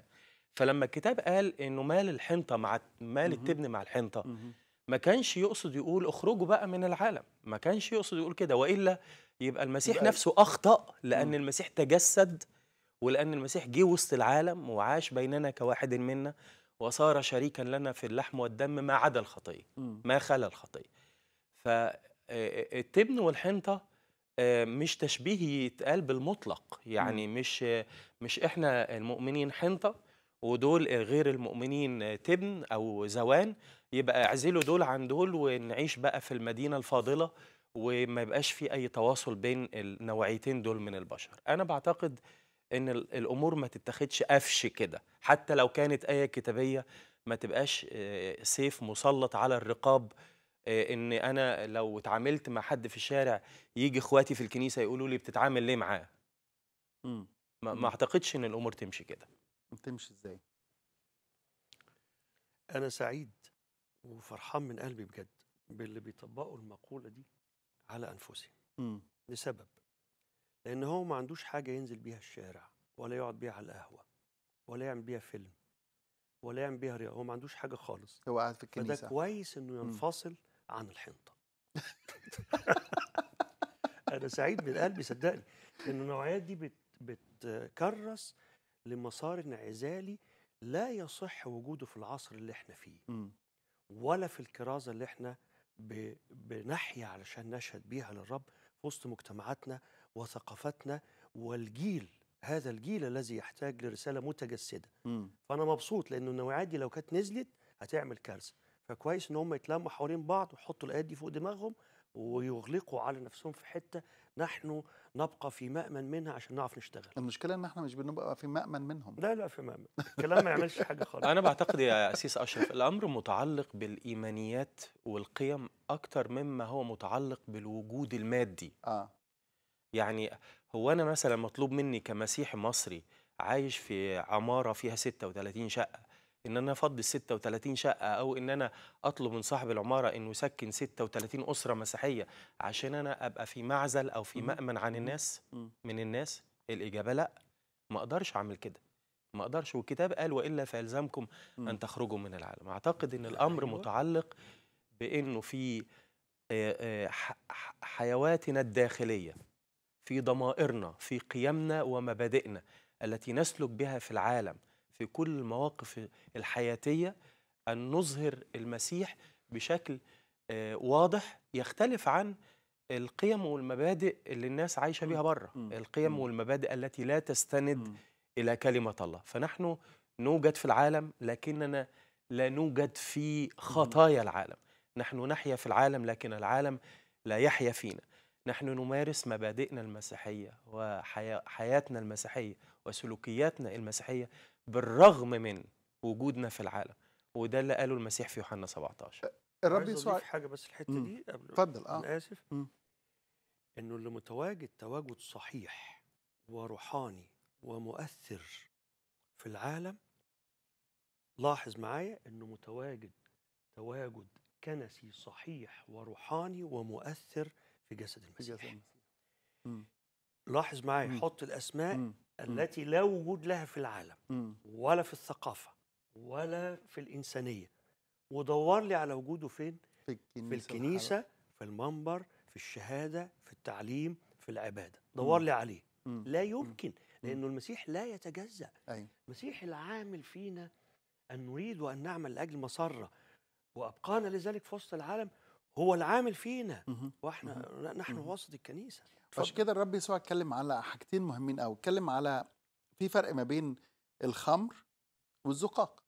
فلما الكتاب قال إنه مال الحنطة مع مال التبن مع الحنطة ما كانش يقصد يقول اخرجوا بقى من العالم ما كانش يقصد يقول كده وإلا يبقى المسيح يبقى نفسه أخطأ لأن المسيح تجسد ولأن المسيح جه وسط العالم وعاش بيننا كواحد منا وصار شريكا لنا في اللحم والدم ما عدا الخطيه ما خلا الخطيه فالتبن آه، آه، والحنطه آه، مش تشبيه يتقال بالمطلق يعني مش مش احنا المؤمنين حنطه ودول غير المؤمنين تبن او زوان يبقى اعزلوا دول عن دول ونعيش بقى في المدينه الفاضله وما يبقاش في اي تواصل بين النوعيتين دول من البشر انا بعتقد ان الامور ما تتاخدش قفش كده حتى لو كانت ايه كتابيه ما تبقاش سيف مسلط على الرقاب ان انا لو اتعاملت مع حد في الشارع يجي اخواتي في الكنيسه يقولوا لي بتتعامل ليه معاه إمم، ما, ما إمم. اعتقدش ان الامور تمشي كده تمشي ازاي انا سعيد وفرحان من قلبي بجد باللي بيطبقوا المقوله دي على انفسهم إمم. لسبب لأن هو ما عندوش حاجة ينزل بيها الشارع ولا يقعد بيها على القهوة ولا يعمل بيها فيلم ولا يعمل بيها رياضة هو ما عندوش حاجة خالص هو قاعد في الكنيسة فده كويس إنه ينفصل م. عن الحنطة [LAUGHS] أنا سعيد من قلبي صدقني ان النوعيات دي بت بتكرس لمسار انعزالي لا يصح وجوده في العصر اللي احنا فيه م. ولا في الكرازة اللي احنا بنحيا علشان نشهد بيها للرب في وسط مجتمعاتنا وثقافتنا والجيل هذا الجيل الذي يحتاج لرساله متجسده م. فانا مبسوط لان النوعيات دي لو كانت نزلت هتعمل كارثه فكويس ان هم يتلموا حوالين بعض ويحطوا الايات دي فوق دماغهم ويغلقوا على نفسهم في حته نحن نبقى في مأمن منها عشان نعرف نشتغل المشكله ان احنا مش بنبقى في مأمن منهم لا لا في مأمن الكلام ما يعملش حاجه خالص انا بعتقد يا اسيس اشرف الامر متعلق بالايمانيات والقيم اكتر مما هو متعلق بالوجود المادي آه. يعني هو أنا مثلا مطلوب مني كمسيحي مصري عايش في عمارة فيها 36 شقة إن أنا أفضي 36 شقة أو إن أنا أطلب من صاحب العمارة إنه يسكن 36 أسرة مسيحية عشان أنا أبقى في معزل أو في مأمن عن الناس من الناس الإجابة لأ ما أقدرش أعمل كده ما اقدرش والكتاب قال والا فيلزمكم ان تخرجوا من العالم اعتقد ان الامر أيوه. متعلق بانه في حيواتنا الداخليه في ضمائرنا في قيمنا ومبادئنا التي نسلك بها في العالم في كل المواقف الحياتية أن نظهر المسيح بشكل آه، واضح يختلف عن القيم والمبادئ اللي الناس عايشة بها بره القيم والمبادئ التي لا تستند إلى كلمة الله فنحن نوجد في العالم لكننا لا نوجد في خطايا العالم نحن نحيا في العالم لكن العالم لا يحيا فينا نحن نمارس مبادئنا المسيحية وحياتنا المسيحية وسلوكياتنا المسيحية بالرغم من وجودنا في العالم وده اللي قاله المسيح في يوحنا 17 آه، الرب يسوع حاجة بس الحتة مم. دي قبل اتفضل اه أنا آسف مم. إنه اللي متواجد تواجد صحيح وروحاني ومؤثر في العالم لاحظ معايا إنه متواجد تواجد كنسي صحيح وروحاني ومؤثر في جسد المسيح لاحظ معايا حط الأسماء مم. التي لا وجود لها في العالم مم. ولا في الثقافة ولا في الإنسانية ودور لي على وجوده فين في الكنيسة, في, الكنيسة في المنبر في الشهادة في التعليم في العبادة دور مم. لي عليه مم. لا يمكن لأنه المسيح لا يتجزأ أي. أيوة. المسيح العامل فينا أن نريد وأن نعمل لأجل مسرة وأبقانا لذلك في وسط العالم هو العامل فينا واحنا نحن وسط الكنيسه عشان كده الرب يسوع اتكلم على حاجتين مهمين قوي اتكلم على في فرق ما بين الخمر والزقاق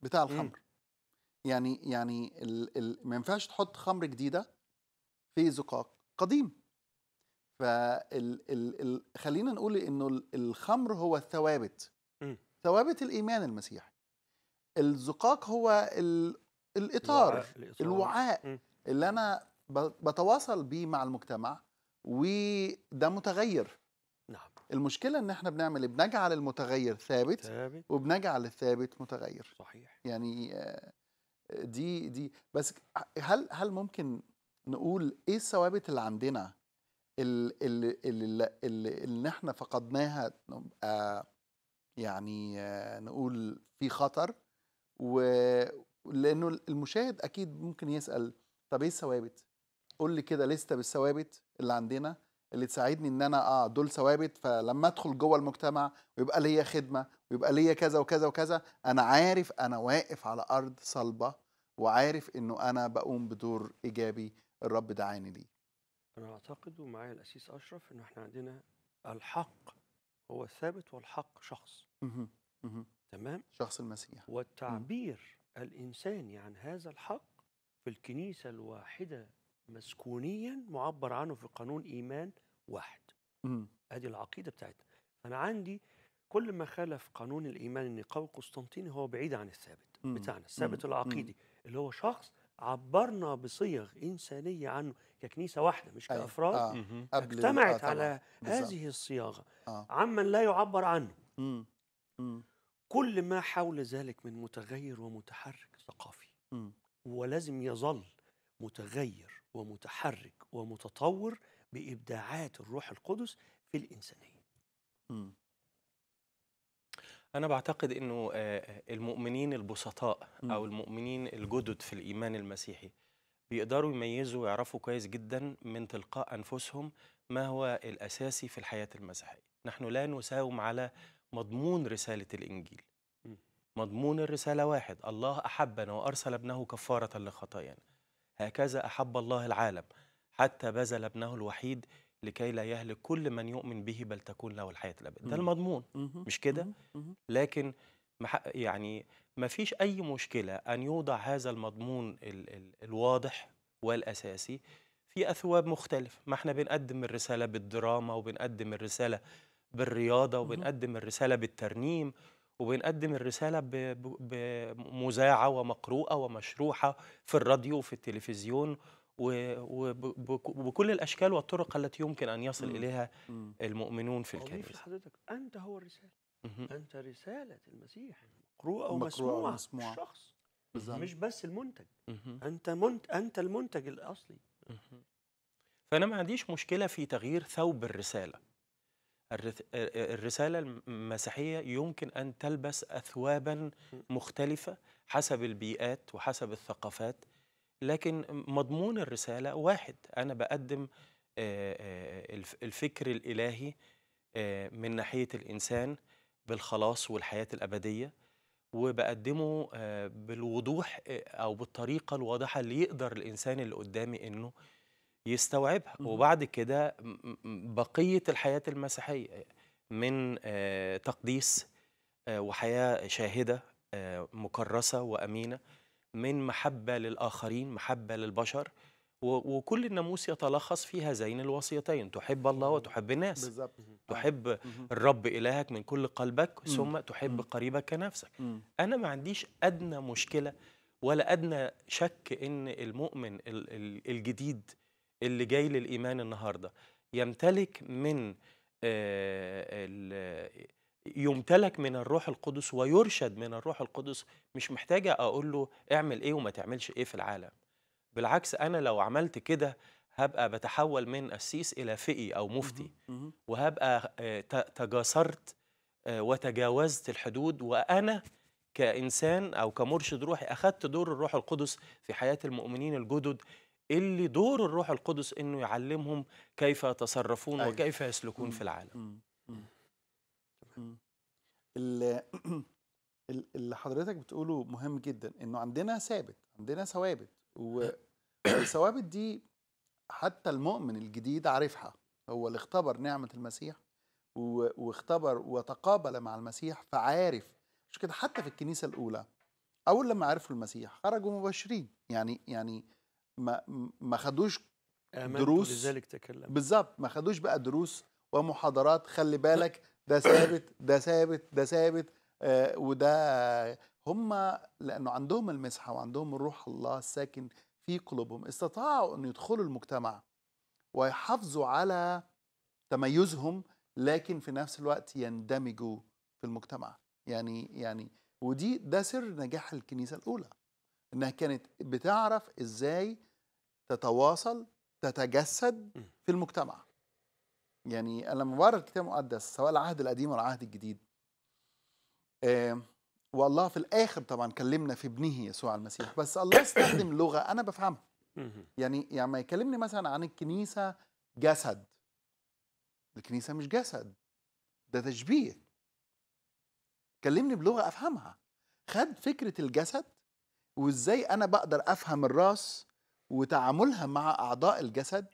بتاع الخمر يعني يعني ال ال ما ينفعش تحط خمر جديده في زقاق قديم فال ال ال خلينا نقول انه الخمر هو الثوابت ثوابت الايمان المسيحي الزقاق هو ال الاطار الوعاء, الوعاء اللي انا بتواصل بيه مع المجتمع وده متغير نعم المشكله ان احنا بنعمل إيه؟ بنجعل المتغير ثابت, ثابت وبنجعل الثابت متغير صحيح يعني آه، دي دي بس هل هل ممكن نقول ايه الثوابت اللي عندنا اللي, اللي, اللي, اللي, اللي احنا فقدناها آه، يعني آه، نقول في خطر لانه المشاهد اكيد ممكن يسال طب ايه الثوابت قول لي كده لسته بالثوابت اللي عندنا اللي تساعدني ان انا اه دول ثوابت فلما ادخل جوه المجتمع ويبقى ليا خدمه ويبقى ليا كذا وكذا وكذا انا عارف انا واقف على ارض صلبه وعارف انه انا بقوم بدور ايجابي الرب دعاني ليه انا اعتقد ومعايا الاسيس اشرف ان احنا عندنا الحق هو ثابت والحق شخص تمام شخص المسيح والتعبير الإنساني عن هذا الحق في الكنيسة الواحدة مسكونيا معبر عنه في قانون إيمان واحد هذه العقيدة بتاعتنا فأنا عندي كل ما خالف قانون الإيمان قول قسطنطيني هو بعيد عن الثابت مم. بتاعنا الثابت مم. العقيدي اللي هو شخص عبرنا بصيغ إنسانية عنه ككنيسة واحدة مش أيوة. كأفراد آه. اجتمعت آه. على بالزبط. هذه الصياغة آه. عمن لا يعبر عنه مم. مم. كل ما حول ذلك من متغير ومتحرك ثقافي م. ولازم يظل متغير ومتحرك ومتطور بإبداعات الروح القدس في الإنسانية م. أنا بعتقد أنه آه، آه، المؤمنين البسطاء أو المؤمنين الجدد في الإيمان المسيحي بيقدروا يميزوا ويعرفوا كويس جدا من تلقاء أنفسهم ما هو الأساسي في الحياة المسيحية نحن لا نساوم على مضمون رسالة الإنجيل مضمون الرسالة واحد الله أحبنا وأرسل ابنه كفارة لخطايانا هكذا أحب الله العالم حتى بذل ابنه الوحيد لكي لا يهلك كل من يؤمن به بل تكون له الحياة الأبدية ده المضمون مش كده لكن يعني ما فيش أي مشكلة أن يوضع هذا المضمون ال ال الواضح والأساسي في أثواب مختلفة ما احنا بنقدم الرسالة بالدراما وبنقدم الرسالة بالرياضه وبنقدم الرساله بالترنيم وبنقدم الرساله بمذاعه ومقروءه ومشروحه في الراديو وفي التلفزيون وبكل الاشكال والطرق التي يمكن ان يصل اليها المؤمنون في الكنيسه. حضرتك انت هو الرساله. انت رساله المسيح مقروءه ومسموعه, ومسموعة. الشخص بالزبط. مش بس المنتج انت منت انت المنتج الاصلي. فانا ما عنديش مشكله في تغيير ثوب الرساله. الرسالة المسيحية يمكن أن تلبس أثوابا مختلفة حسب البيئات وحسب الثقافات لكن مضمون الرسالة واحد أنا بقدم الفكر الإلهي من ناحية الإنسان بالخلاص والحياة الأبدية وبقدمه بالوضوح أو بالطريقة الواضحة اللي يقدر الإنسان اللي قدامي إنه يستوعبها وبعد كده بقية الحياة المسيحية من آه، تقديس آه، وحياة شاهدة آه، مكرسة وأمينة من محبة للآخرين محبة للبشر وكل الناموس يتلخص في هذين الوصيتين تحب الله وتحب الناس تحب الرب إلهك من كل قلبك ثم تحب قريبك كنفسك أنا ما عنديش أدنى مشكلة ولا أدنى شك إن المؤمن الجديد اللي جاي للايمان النهارده يمتلك من آه، يمتلك من الروح القدس ويرشد من الروح القدس مش محتاجه اقول له اعمل ايه وما تعملش ايه في العالم بالعكس انا لو عملت كده هبقى بتحول من قسيس الى فقي او مفتي وهبقى آه، تجاسرت آه، وتجاوزت الحدود وانا كانسان او كمرشد روحي اخذت دور الروح القدس في حياه المؤمنين الجدد اللي دور الروح القدس انه يعلمهم كيف يتصرفون أيوة. وكيف يسلكون في العالم [CLEARS THROAT] اللي حضرتك بتقوله مهم جدا انه عندنا ثابت عندنا ثوابت والثوابت [CLEARS THROAT] دي حتى المؤمن الجديد عارفها هو اللي اختبر نعمه المسيح واختبر وتقابل مع المسيح فعارف مش كده حتى في الكنيسه الاولى اول لما عرفوا المسيح خرجوا مبشرين يعني يعني ما ما خدوش دروس لذلك تكلم بالظبط ما خدوش بقى دروس ومحاضرات خلي بالك ده ثابت ده ثابت ده ثابت آه وده هم لانه عندهم المسحه وعندهم الروح الله الساكن في قلوبهم استطاعوا ان يدخلوا المجتمع ويحافظوا على تميزهم لكن في نفس الوقت يندمجوا في المجتمع يعني يعني ودي ده سر نجاح الكنيسه الاولى انها كانت بتعرف ازاي تتواصل تتجسد في المجتمع يعني انا لما بقرا الكتاب المقدس سواء العهد القديم ولا العهد الجديد آه والله في الاخر طبعا كلمنا في ابنه يسوع المسيح بس الله استخدم لغه انا بفهمها يعني يعني ما يكلمني مثلا عن الكنيسه جسد الكنيسه مش جسد ده تشبيه كلمني بلغه افهمها خد فكره الجسد وازاي انا بقدر افهم الراس وتعاملها مع اعضاء الجسد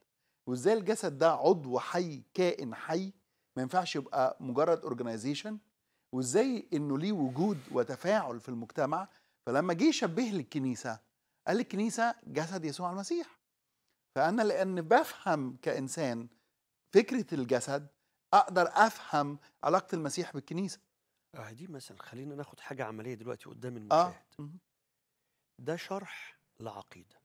وازاي الجسد ده عضو حي كائن حي ما ينفعش يبقى مجرد اورجنايزيشن وازاي انه ليه وجود وتفاعل في المجتمع فلما جه لي للكنيسه قال الكنيسه جسد يسوع المسيح فانا لان بفهم كانسان فكره الجسد اقدر افهم علاقه المسيح بالكنيسه اه دي مثلا خلينا ناخد حاجه عمليه دلوقتي قدام آه، المشاهد آه. ده شرح لعقيده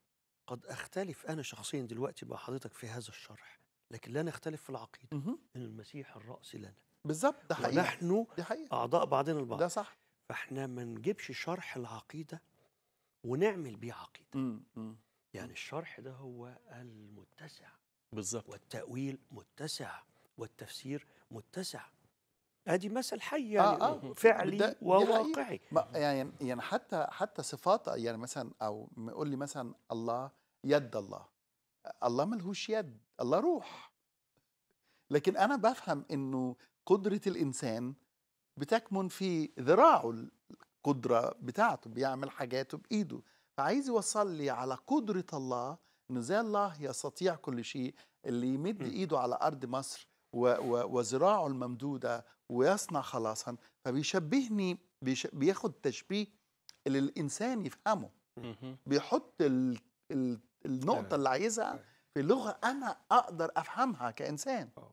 قد اختلف انا شخصيا دلوقتي مع حضرتك في هذا الشرح لكن لا نختلف في العقيده ان المسيح الراس لنا بالظبط ده حقيقي ونحن دي حقيقي. اعضاء بعضنا البعض ده صح فاحنا ما نجيبش شرح العقيده ونعمل بيه عقيده مم. مم. يعني الشرح ده هو المتسع بالظبط والتاويل متسع والتفسير متسع هذه مسألة حية يعني آه آه فعلي وواقعي يعني يعني حتى حتى صفات يعني مثلا او يقول لي مثلا الله يد الله الله ملهوش يد الله روح لكن انا بفهم انه قدره الانسان بتكمن في ذراعه القدره بتاعته بيعمل حاجاته بايده فعايز يوصل لي على قدره الله انه زي الله يستطيع كل شيء اللي يمد ايده على ارض مصر وذراعه الممدودة ويصنع خلاصا فبيشبهني بياخد تشبيه اللي الإنسان يفهمه بيحط ال ال النقطة يعني اللي عايزها أيوه. في لغة أنا أقدر أفهمها كإنسان أه.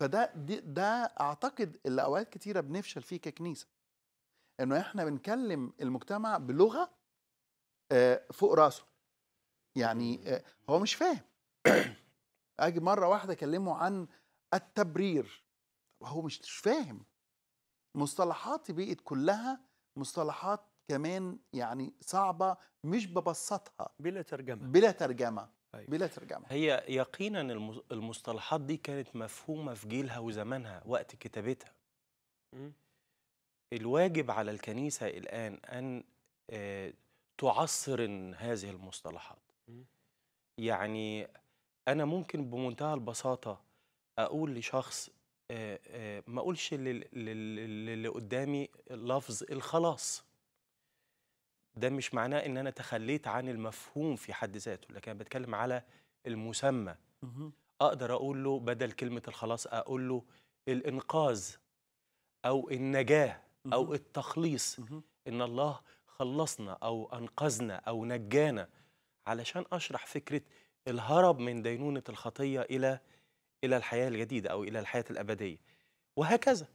فده ده أعتقد اللي أوقات كتيرة بنفشل فيه ككنيسة إنه إحنا بنكلم المجتمع بلغة آه، فوق راسه يعني آه، هو مش فاهم اجي مره واحده اكلمه عن التبرير هو مش فاهم مصطلحات بقت كلها مصطلحات كمان يعني صعبة مش ببسطها بلا ترجمة بلا ترجمة أيوة. بلا ترجمة هي يقينا المصطلحات دي كانت مفهومة في جيلها وزمانها وقت كتابتها الواجب على الكنيسة الآن أن آه، تعصر هذه المصطلحات يعني أنا ممكن بمنتهى البساطة اقول لشخص ما اقولش للي قدامي لفظ الخلاص ده مش معناه ان انا تخليت عن المفهوم في حد ذاته لكن انا بتكلم على المسمى اقدر اقول له بدل كلمه الخلاص اقول له الانقاذ او النجاه او التخليص ان الله خلصنا او انقذنا او نجانا علشان اشرح فكره الهرب من دينونه الخطيه الى الى الحياه الجديده او الى الحياه الابديه وهكذا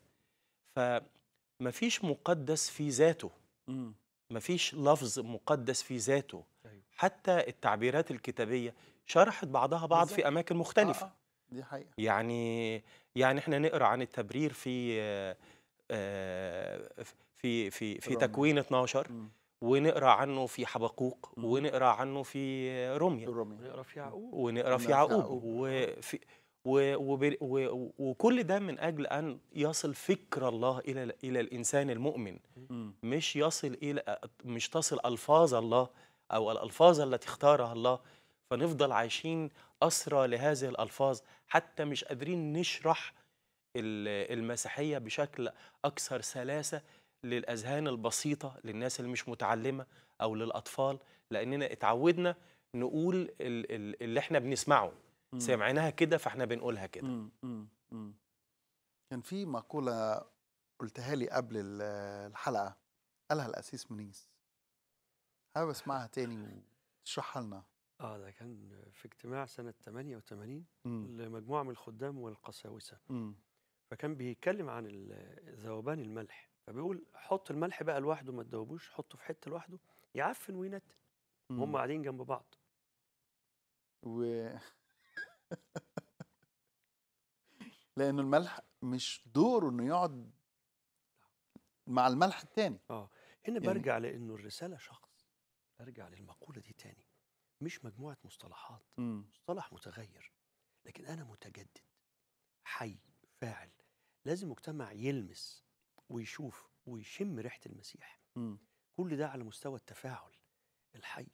فما فيش مقدس في ذاته إمم. ما فيش لفظ مقدس في ذاته أيوه. حتى التعبيرات الكتابيه شرحت بعضها بعض في اماكن آه، مختلفه آه دي حقيقة. يعني يعني احنا نقرا عن التبرير في آه، آه، في في في تكوين 12 إمم. ونقرا عنه في حبقوق إمم. ونقرا عنه في روميا ونقرا في يعقوب ونقرا في يعقوب وفي وكل ده من اجل ان يصل فكر الله الى الى الانسان المؤمن مش يصل الى مش تصل الفاظ الله او الالفاظ التي اختارها الله فنفضل عايشين اسرى لهذه الالفاظ حتى مش قادرين نشرح المسيحيه بشكل اكثر سلاسه للاذهان البسيطه للناس اللي مش متعلمه او للاطفال لاننا اتعودنا نقول اللي احنا بنسمعه سامعينها كده فاحنا بنقولها كده كان في مقولة قلتها لي قبل الحلقة قالها الأسيس منيس حابب أسمعها تاني وتشرحها لنا اه ده كان في اجتماع سنة 88 لمجموعة من الخدام والقساوسة فكان بيتكلم عن ذوبان الملح فبيقول حط الملح بقى لوحده ما تذوبوش حطه في حته لوحده يعفن وينتن هم قاعدين جنب بعض و [LAUGHS] [LAUGHS] لانه الملح مش دوره انه يقعد مع الملح التاني اه هنا يعني برجع لانه الرساله شخص برجع للمقوله دي تاني مش مجموعه مصطلحات مصطلح متغير لكن انا متجدد حي فاعل لازم مجتمع يلمس ويشوف ويشم ريحه المسيح م. كل ده على مستوى التفاعل الحي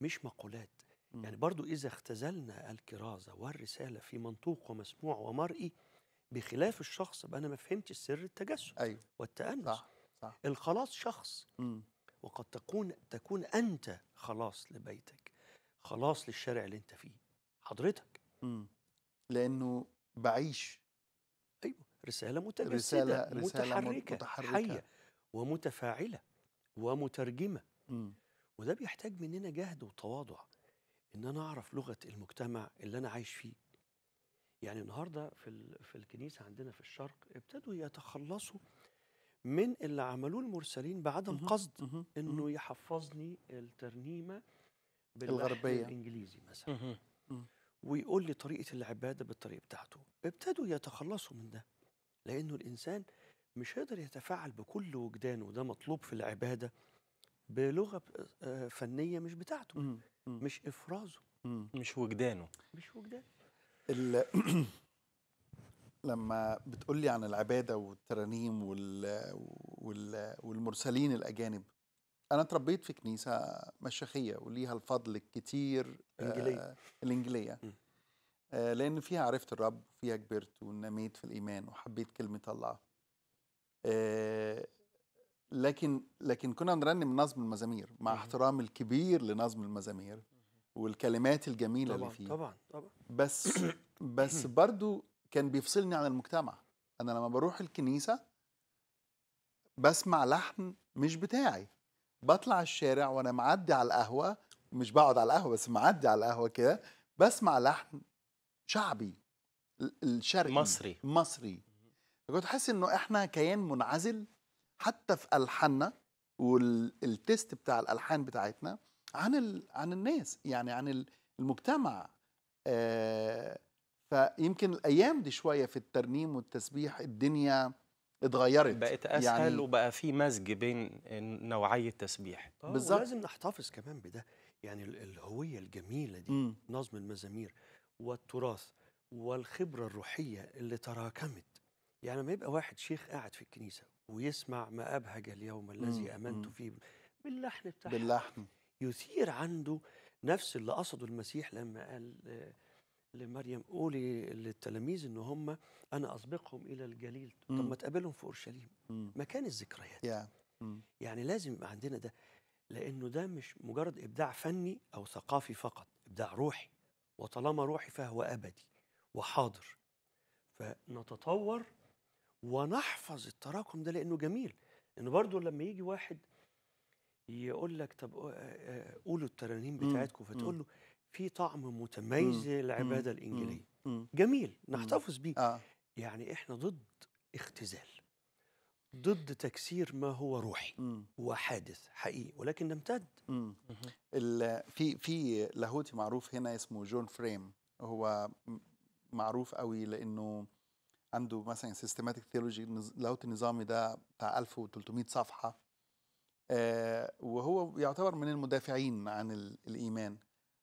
مش مقولات يعني برضو إذا اختزلنا الكرازة والرسالة في منطوق ومسموع ومرئي بخلاف الشخص يبقى أنا ما فهمتش سر التجسد أيوه. والتأنس صح. صح. الخلاص شخص مم. وقد تكون تكون أنت خلاص لبيتك خلاص للشارع اللي أنت فيه حضرتك مم. لأنه بعيش أيوه رسالة متجسدة رسالة, رسالة متحركة, حية ومتفاعلة ومترجمة مم. وده بيحتاج مننا جهد وتواضع ان انا اعرف لغه المجتمع اللي انا عايش فيه يعني النهارده في ال... في الكنيسه عندنا في الشرق ابتدوا يتخلصوا من اللي عملوه المرسلين بعدم قصد انه يحفظني الترنيمه الغربيه الانجليزي مثلا ويقول لي طريقه العباده بالطريقه بتاعته ابتدوا يتخلصوا من ده لانه الانسان مش هيقدر يتفاعل بكل وجدانه وده مطلوب في العباده بلغه آه، فنيه مش بتاعته مم. مش افرازه مم. مش وجدانه مش وجدانه [CLEARS THROAT] لما بتقولي عن العباده والترانيم وال... وال... والمرسلين الاجانب انا اتربيت في كنيسه مشيخيه وليها الفضل الكتير الانجيليه آه الانجيليه آه، لان فيها عرفت الرب وفيها كبرت ونميت في الايمان وحبيت كلمه الله آه، لكن لكن كنا نرنم نظم المزامير مع احترامي الكبير لنظم المزامير والكلمات الجميله طبعًا اللي فيه طبعا طبعا بس [COUGHS] بس برضو كان بيفصلني عن المجتمع انا لما بروح الكنيسه بسمع لحن مش بتاعي بطلع الشارع وانا معدي على القهوه مش بقعد على القهوه بس معدي على القهوه كده بسمع لحن شعبي الشرقي مصري مصري كنت حاسس انه احنا كيان منعزل حتى في ألحاننا والتست بتاع الألحان بتاعتنا عن ال... عن الناس يعني عن المجتمع آه فيمكن الأيام دي شوية في الترنيم والتسبيح الدنيا اتغيرت بقت اسهل يعني وبقى في مزج بين نوعي التسبيح آه، بالظبط لازم نحتفظ كمان بده يعني الهويه الجميله دي م. نظم المزامير والتراث والخبره الروحيه اللي تراكمت يعني لما يبقى واحد شيخ قاعد في الكنيسه ويسمع ما أبهج اليوم الذي آمنت فيه باللحن بتاعه باللحن يثير عنده نفس اللي قصده المسيح لما قال آه، لمريم قولي للتلاميذ ان هم انا اسبقهم الى الجليل طب ما تقابلهم في اورشليم مكان الذكريات yeah. يعني لازم يبقى عندنا ده لانه ده مش مجرد ابداع فني او ثقافي فقط ابداع روحي وطالما روحي فهو ابدي وحاضر فنتطور ونحفظ التراكم ده لانه جميل لانه برضو لما يجي واحد يقول لك طب آه، آه، آه، قولوا الترانيم بتاعتكم فتقول له في طعم متميز للعباده الانجيليه جميل نحتفظ بيه يعني احنا ضد اختزال ضد تكسير ما هو روحي وحادث حقيقي ولكن نمتد في في لاهوتي معروف هنا اسمه جون فريم هو معروف قوي لانه عنده مثلا سيستماتيك ثيولوجي لوت النظامي ده بتاع 1300 صفحه آه وهو يعتبر من المدافعين عن الايمان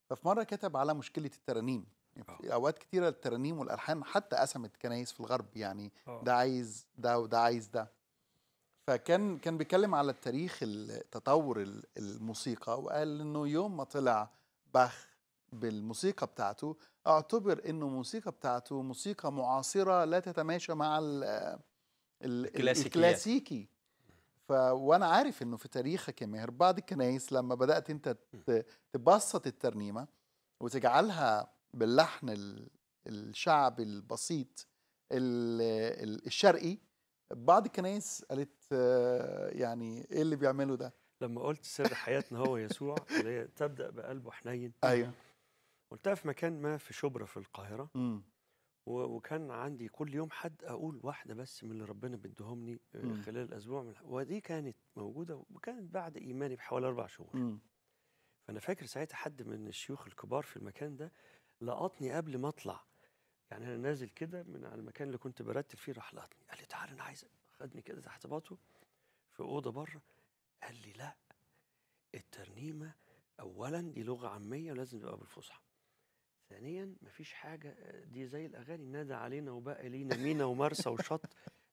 ففي مره كتب على مشكله الترانيم آه. في اوقات كتيره الترانيم والالحان حتى قسمت كنايس في الغرب يعني آه. ده عايز ده وده عايز ده فكان كان بيتكلم على التاريخ تطور الموسيقى وقال انه يوم ما طلع باخ بالموسيقى بتاعته اعتبر انه الموسيقى بتاعته موسيقى معاصره لا تتماشى مع ال ال الكلاسيكي ف وانا عارف انه في تاريخك يا ماهر بعض الكنايس لما بدات انت تبسط الترنيمه وتجعلها باللحن الشعبي البسيط الشرقي بعض الكنايس قالت يعني ايه اللي بيعمله ده لما قلت سر حياتنا هو يسوع تبدا بقلبه حنين ايوه قلتها في مكان ما في شبرا في القاهره مم. وكان عندي كل يوم حد اقول واحده بس من اللي ربنا بيديهمني آه، خلال الاسبوع من ودي كانت موجوده وكانت بعد ايماني بحوالي اربع شهور مم. فانا فاكر ساعتها حد من الشيوخ الكبار في المكان ده لقطني قبل ما اطلع يعني انا نازل كده من على المكان اللي كنت برتب فيه راح لقطني قال لي تعالى انا عايزك خدني كده تحت باطه في اوضه بره قال لي لا الترنيمه اولا دي لغه عاميه ولازم تبقى بالفصحى ثانيا مفيش حاجه دي زي الاغاني نادى علينا وبقى لينا مينا ومرسى وشط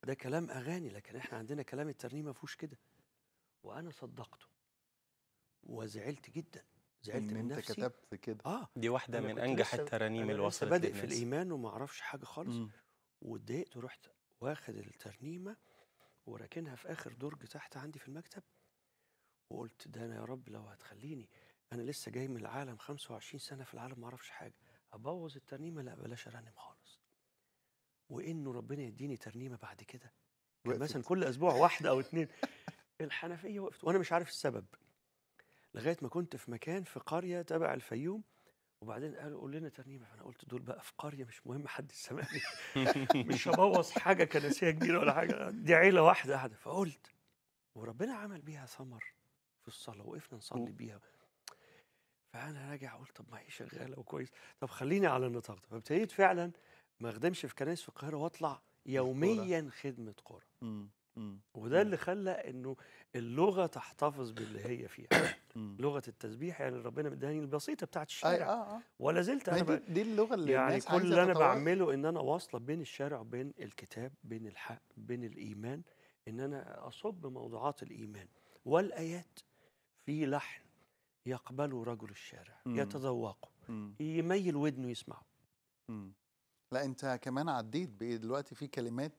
ده كلام اغاني لكن احنا عندنا كلام الترنيمه فيهوش كده وانا صدقته وزعلت جدا زعلت من انت نفسي. كتبت كده اه دي واحده من انجح الترانيم اللي وصلت بادئ في الايمان وما اعرفش حاجه خالص واتضايقت ورحت واخد الترنيمه وراكنها في اخر درج تحت عندي في المكتب وقلت ده انا يا رب لو هتخليني انا لسه جاي من العالم 25 سنه في العالم ما اعرفش حاجه ابوظ الترنيمه لا بلاش ارنم خالص وانه ربنا يديني ترنيمه بعد كده مثلا كل اسبوع واحده او اثنين [LAUGHS] الحنفيه وقفت وانا مش عارف السبب لغايه ما كنت في مكان في قريه تبع الفيوم وبعدين قالوا قول لنا ترنيمه فانا قلت دول بقى في قريه مش مهم حد يسمعني [LAUGHS] مش هبوظ حاجه كنسيه كبيره ولا حاجه دي عيله واحده قاعده فقلت وربنا عمل بيها ثمر في الصلاه وقفنا نصلي بيها فانا راجع اقول طب ما هي شغاله وكويس طب خليني على النطاق ده فابتديت فعلا ما اخدمش في كنايس في القاهره واطلع يوميا خدمه قرى وده اللي خلى انه اللغه تحتفظ باللي هي فيها لغه التسبيح يعني ربنا مداني البسيطه بتاعت الشارع آه آه. ولا زلت انا دي, دي اللغه اللي يعني الناس كل اللي انا بعمله ان انا واصله بين الشارع وبين الكتاب بين الحق بين الايمان ان انا اصب موضوعات الايمان والايات في لحن يقبله رجل الشارع مم. يتذوقه مم. يميل ودنه يسمعه مم. لا انت كمان عديت دلوقتي في كلمات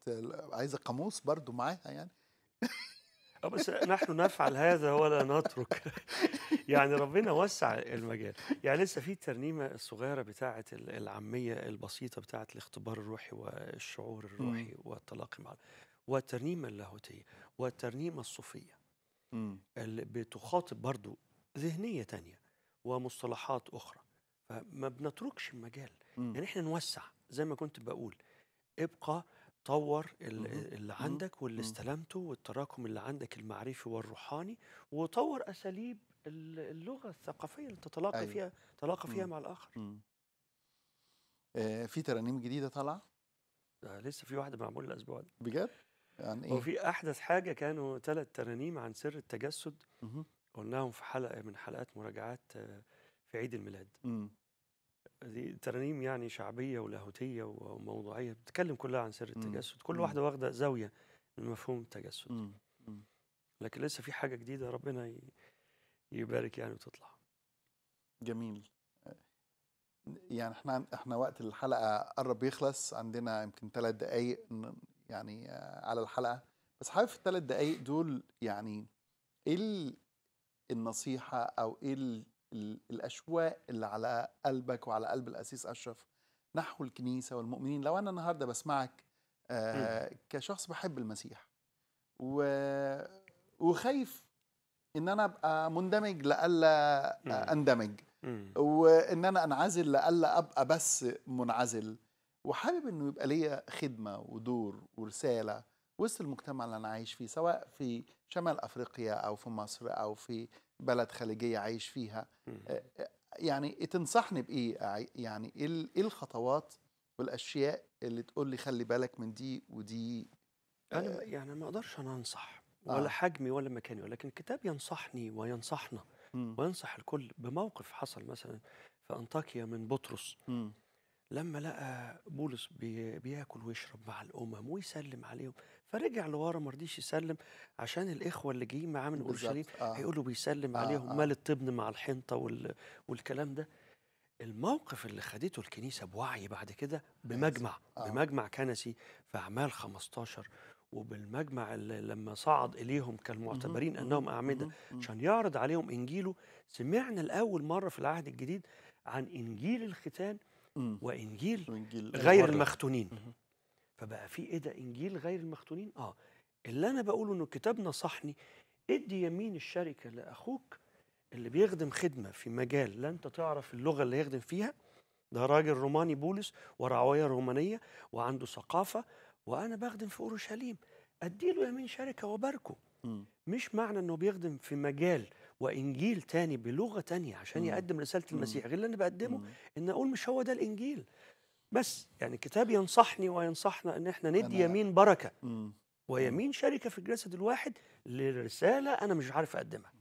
عايزه قاموس برضو معاها يعني [LAUGHS] آه، بس نحن نفعل هذا ولا نترك [LAUGHS] يعني ربنا وسع المجال يعني لسه في الترنيمه الصغيره بتاعه العاميه البسيطه بتاعه الاختبار الروحي والشعور الروحي والتلاقي مع والترنيمه اللاهوتيه والترنيمه الصوفيه اللي بتخاطب برضو ذهنيه تانية ومصطلحات اخرى فما بنتركش المجال يعني احنا نوسع زي ما كنت بقول ابقى طور اللي عندك واللي استلمته والتراكم اللي عندك المعرفي والروحاني وطور اساليب اللغه الثقافيه اللي تتلاقى أيوة. فيها تلاقى فيها مع الاخر آه في ترانيم جديده طالعه آه لسه في واحده معموله الاسبوع ده بجد يعني ايه وفي احدث حاجه كانوا ثلاث ترانيم عن سر التجسد مم. قلناهم في حلقه من حلقات مراجعات آه، في عيد الميلاد دي ترانيم يعني شعبيه ولاهوتيه وموضوعيه بتتكلم كلها عن سر التجسد كل واحده واخده زاويه من مفهوم التجسد لكن لسه في حاجه جديده ربنا يبارك يعني وتطلع جميل يعني احنا احنا وقت الحلقه قرب يخلص عندنا يمكن ثلاث دقائق يعني آه، على الحلقه بس حابب في الثلاث دقائق دول يعني ايه النصيحه او ايه الاشواق اللي على قلبك وعلى قلب الاسيس اشرف نحو الكنيسه والمؤمنين لو انا النهارده بسمعك آه، كشخص بحب المسيح و... وخايف ان انا ابقى مندمج لالا اندمج وان انا انعزل لالا ابقى بس منعزل وحابب انه يبقى ليا خدمه ودور ورساله وسط المجتمع اللي انا عايش فيه سواء في شمال افريقيا او في مصر او في بلد خليجيه عايش فيها آه، آه، يعني تنصحني بايه يعني إيه, ايه الخطوات والاشياء اللي تقول لي خلي بالك من دي ودي آه، انا يعني ما اقدرش انا انصح ولا آه. حجمي ولا مكاني ولكن الكتاب ينصحني وينصحنا وينصح الكل بموقف حصل مثلا في انطاكيا من بطرس لما لقى بولس بياكل ويشرب مع الامم ويسلم عليهم فرجع لورا ما رضيش يسلم عشان الاخوه اللي جايين معاه من اورشليم آه. هيقولوا بيسلم آه. عليهم آه. مال الطبن مع الحنطه وال... والكلام ده الموقف اللي خدته الكنيسه بوعي بعد كده بمجمع آه. بمجمع كنسي في اعمال 15 وبالمجمع اللي لما صعد اليهم كالمعتبرين انهم اعمده عشان يعرض عليهم انجيله سمعنا لاول مره في العهد الجديد عن انجيل الختان وانجيل غير المختونين فبقى في ايه ده انجيل غير المختونين اه اللي انا بقوله انه الكتاب نصحني ادي يمين الشركه لاخوك اللي بيخدم خدمه في مجال لا انت تعرف اللغه اللي يخدم فيها ده راجل روماني بولس ورعويه رومانيه وعنده ثقافه وانا بخدم في اورشليم اديله يمين شركه وباركه مش معنى انه بيخدم في مجال وانجيل تاني بلغه تانية عشان يقدم رساله المسيح غير اللي انا بقدمه ان اقول مش هو ده الانجيل بس يعني الكتاب ينصحني وينصحنا ان احنا ندي يمين بركه مم. ويمين شركه في الجسد الواحد لرساله انا مش عارف اقدمها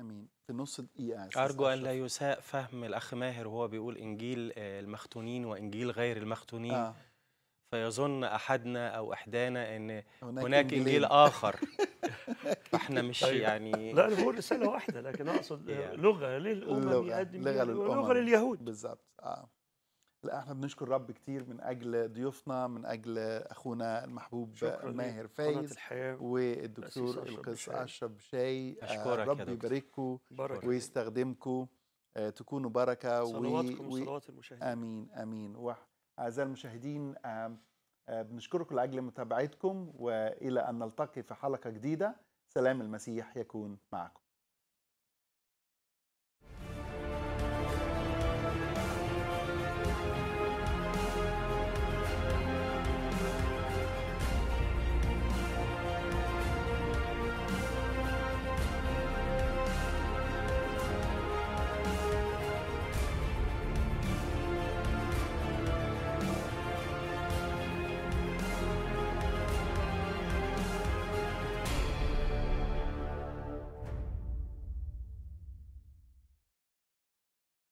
امين في نص دقيقه ارجو ان لا يساء فهم الاخ ماهر وهو بيقول انجيل آه، المختونين وانجيل غير المختونين آه. فيظن احدنا او احدانا ان هناك, هناك انجيل, اخر [LAUGHS] احنا مش طيب. يعني لا انا بقول رساله واحده لكن اقصد [LAUGHS] يعني. لغه للامم يقدم لغه لغه لليهود بالظبط اه لا احنا بنشكر رب كتير من اجل ضيوفنا من اجل اخونا المحبوب ماهر فايز والدكتور القس اشرف شاي آه، رب يبارككم ويستخدمكم آه، تكونوا بركه صلواتكم وصلوات المشاهدين امين امين اعزائي المشاهدين آه، بنشكركم لاجل متابعتكم والى ان نلتقي في حلقه جديده سلام المسيح يكون معكم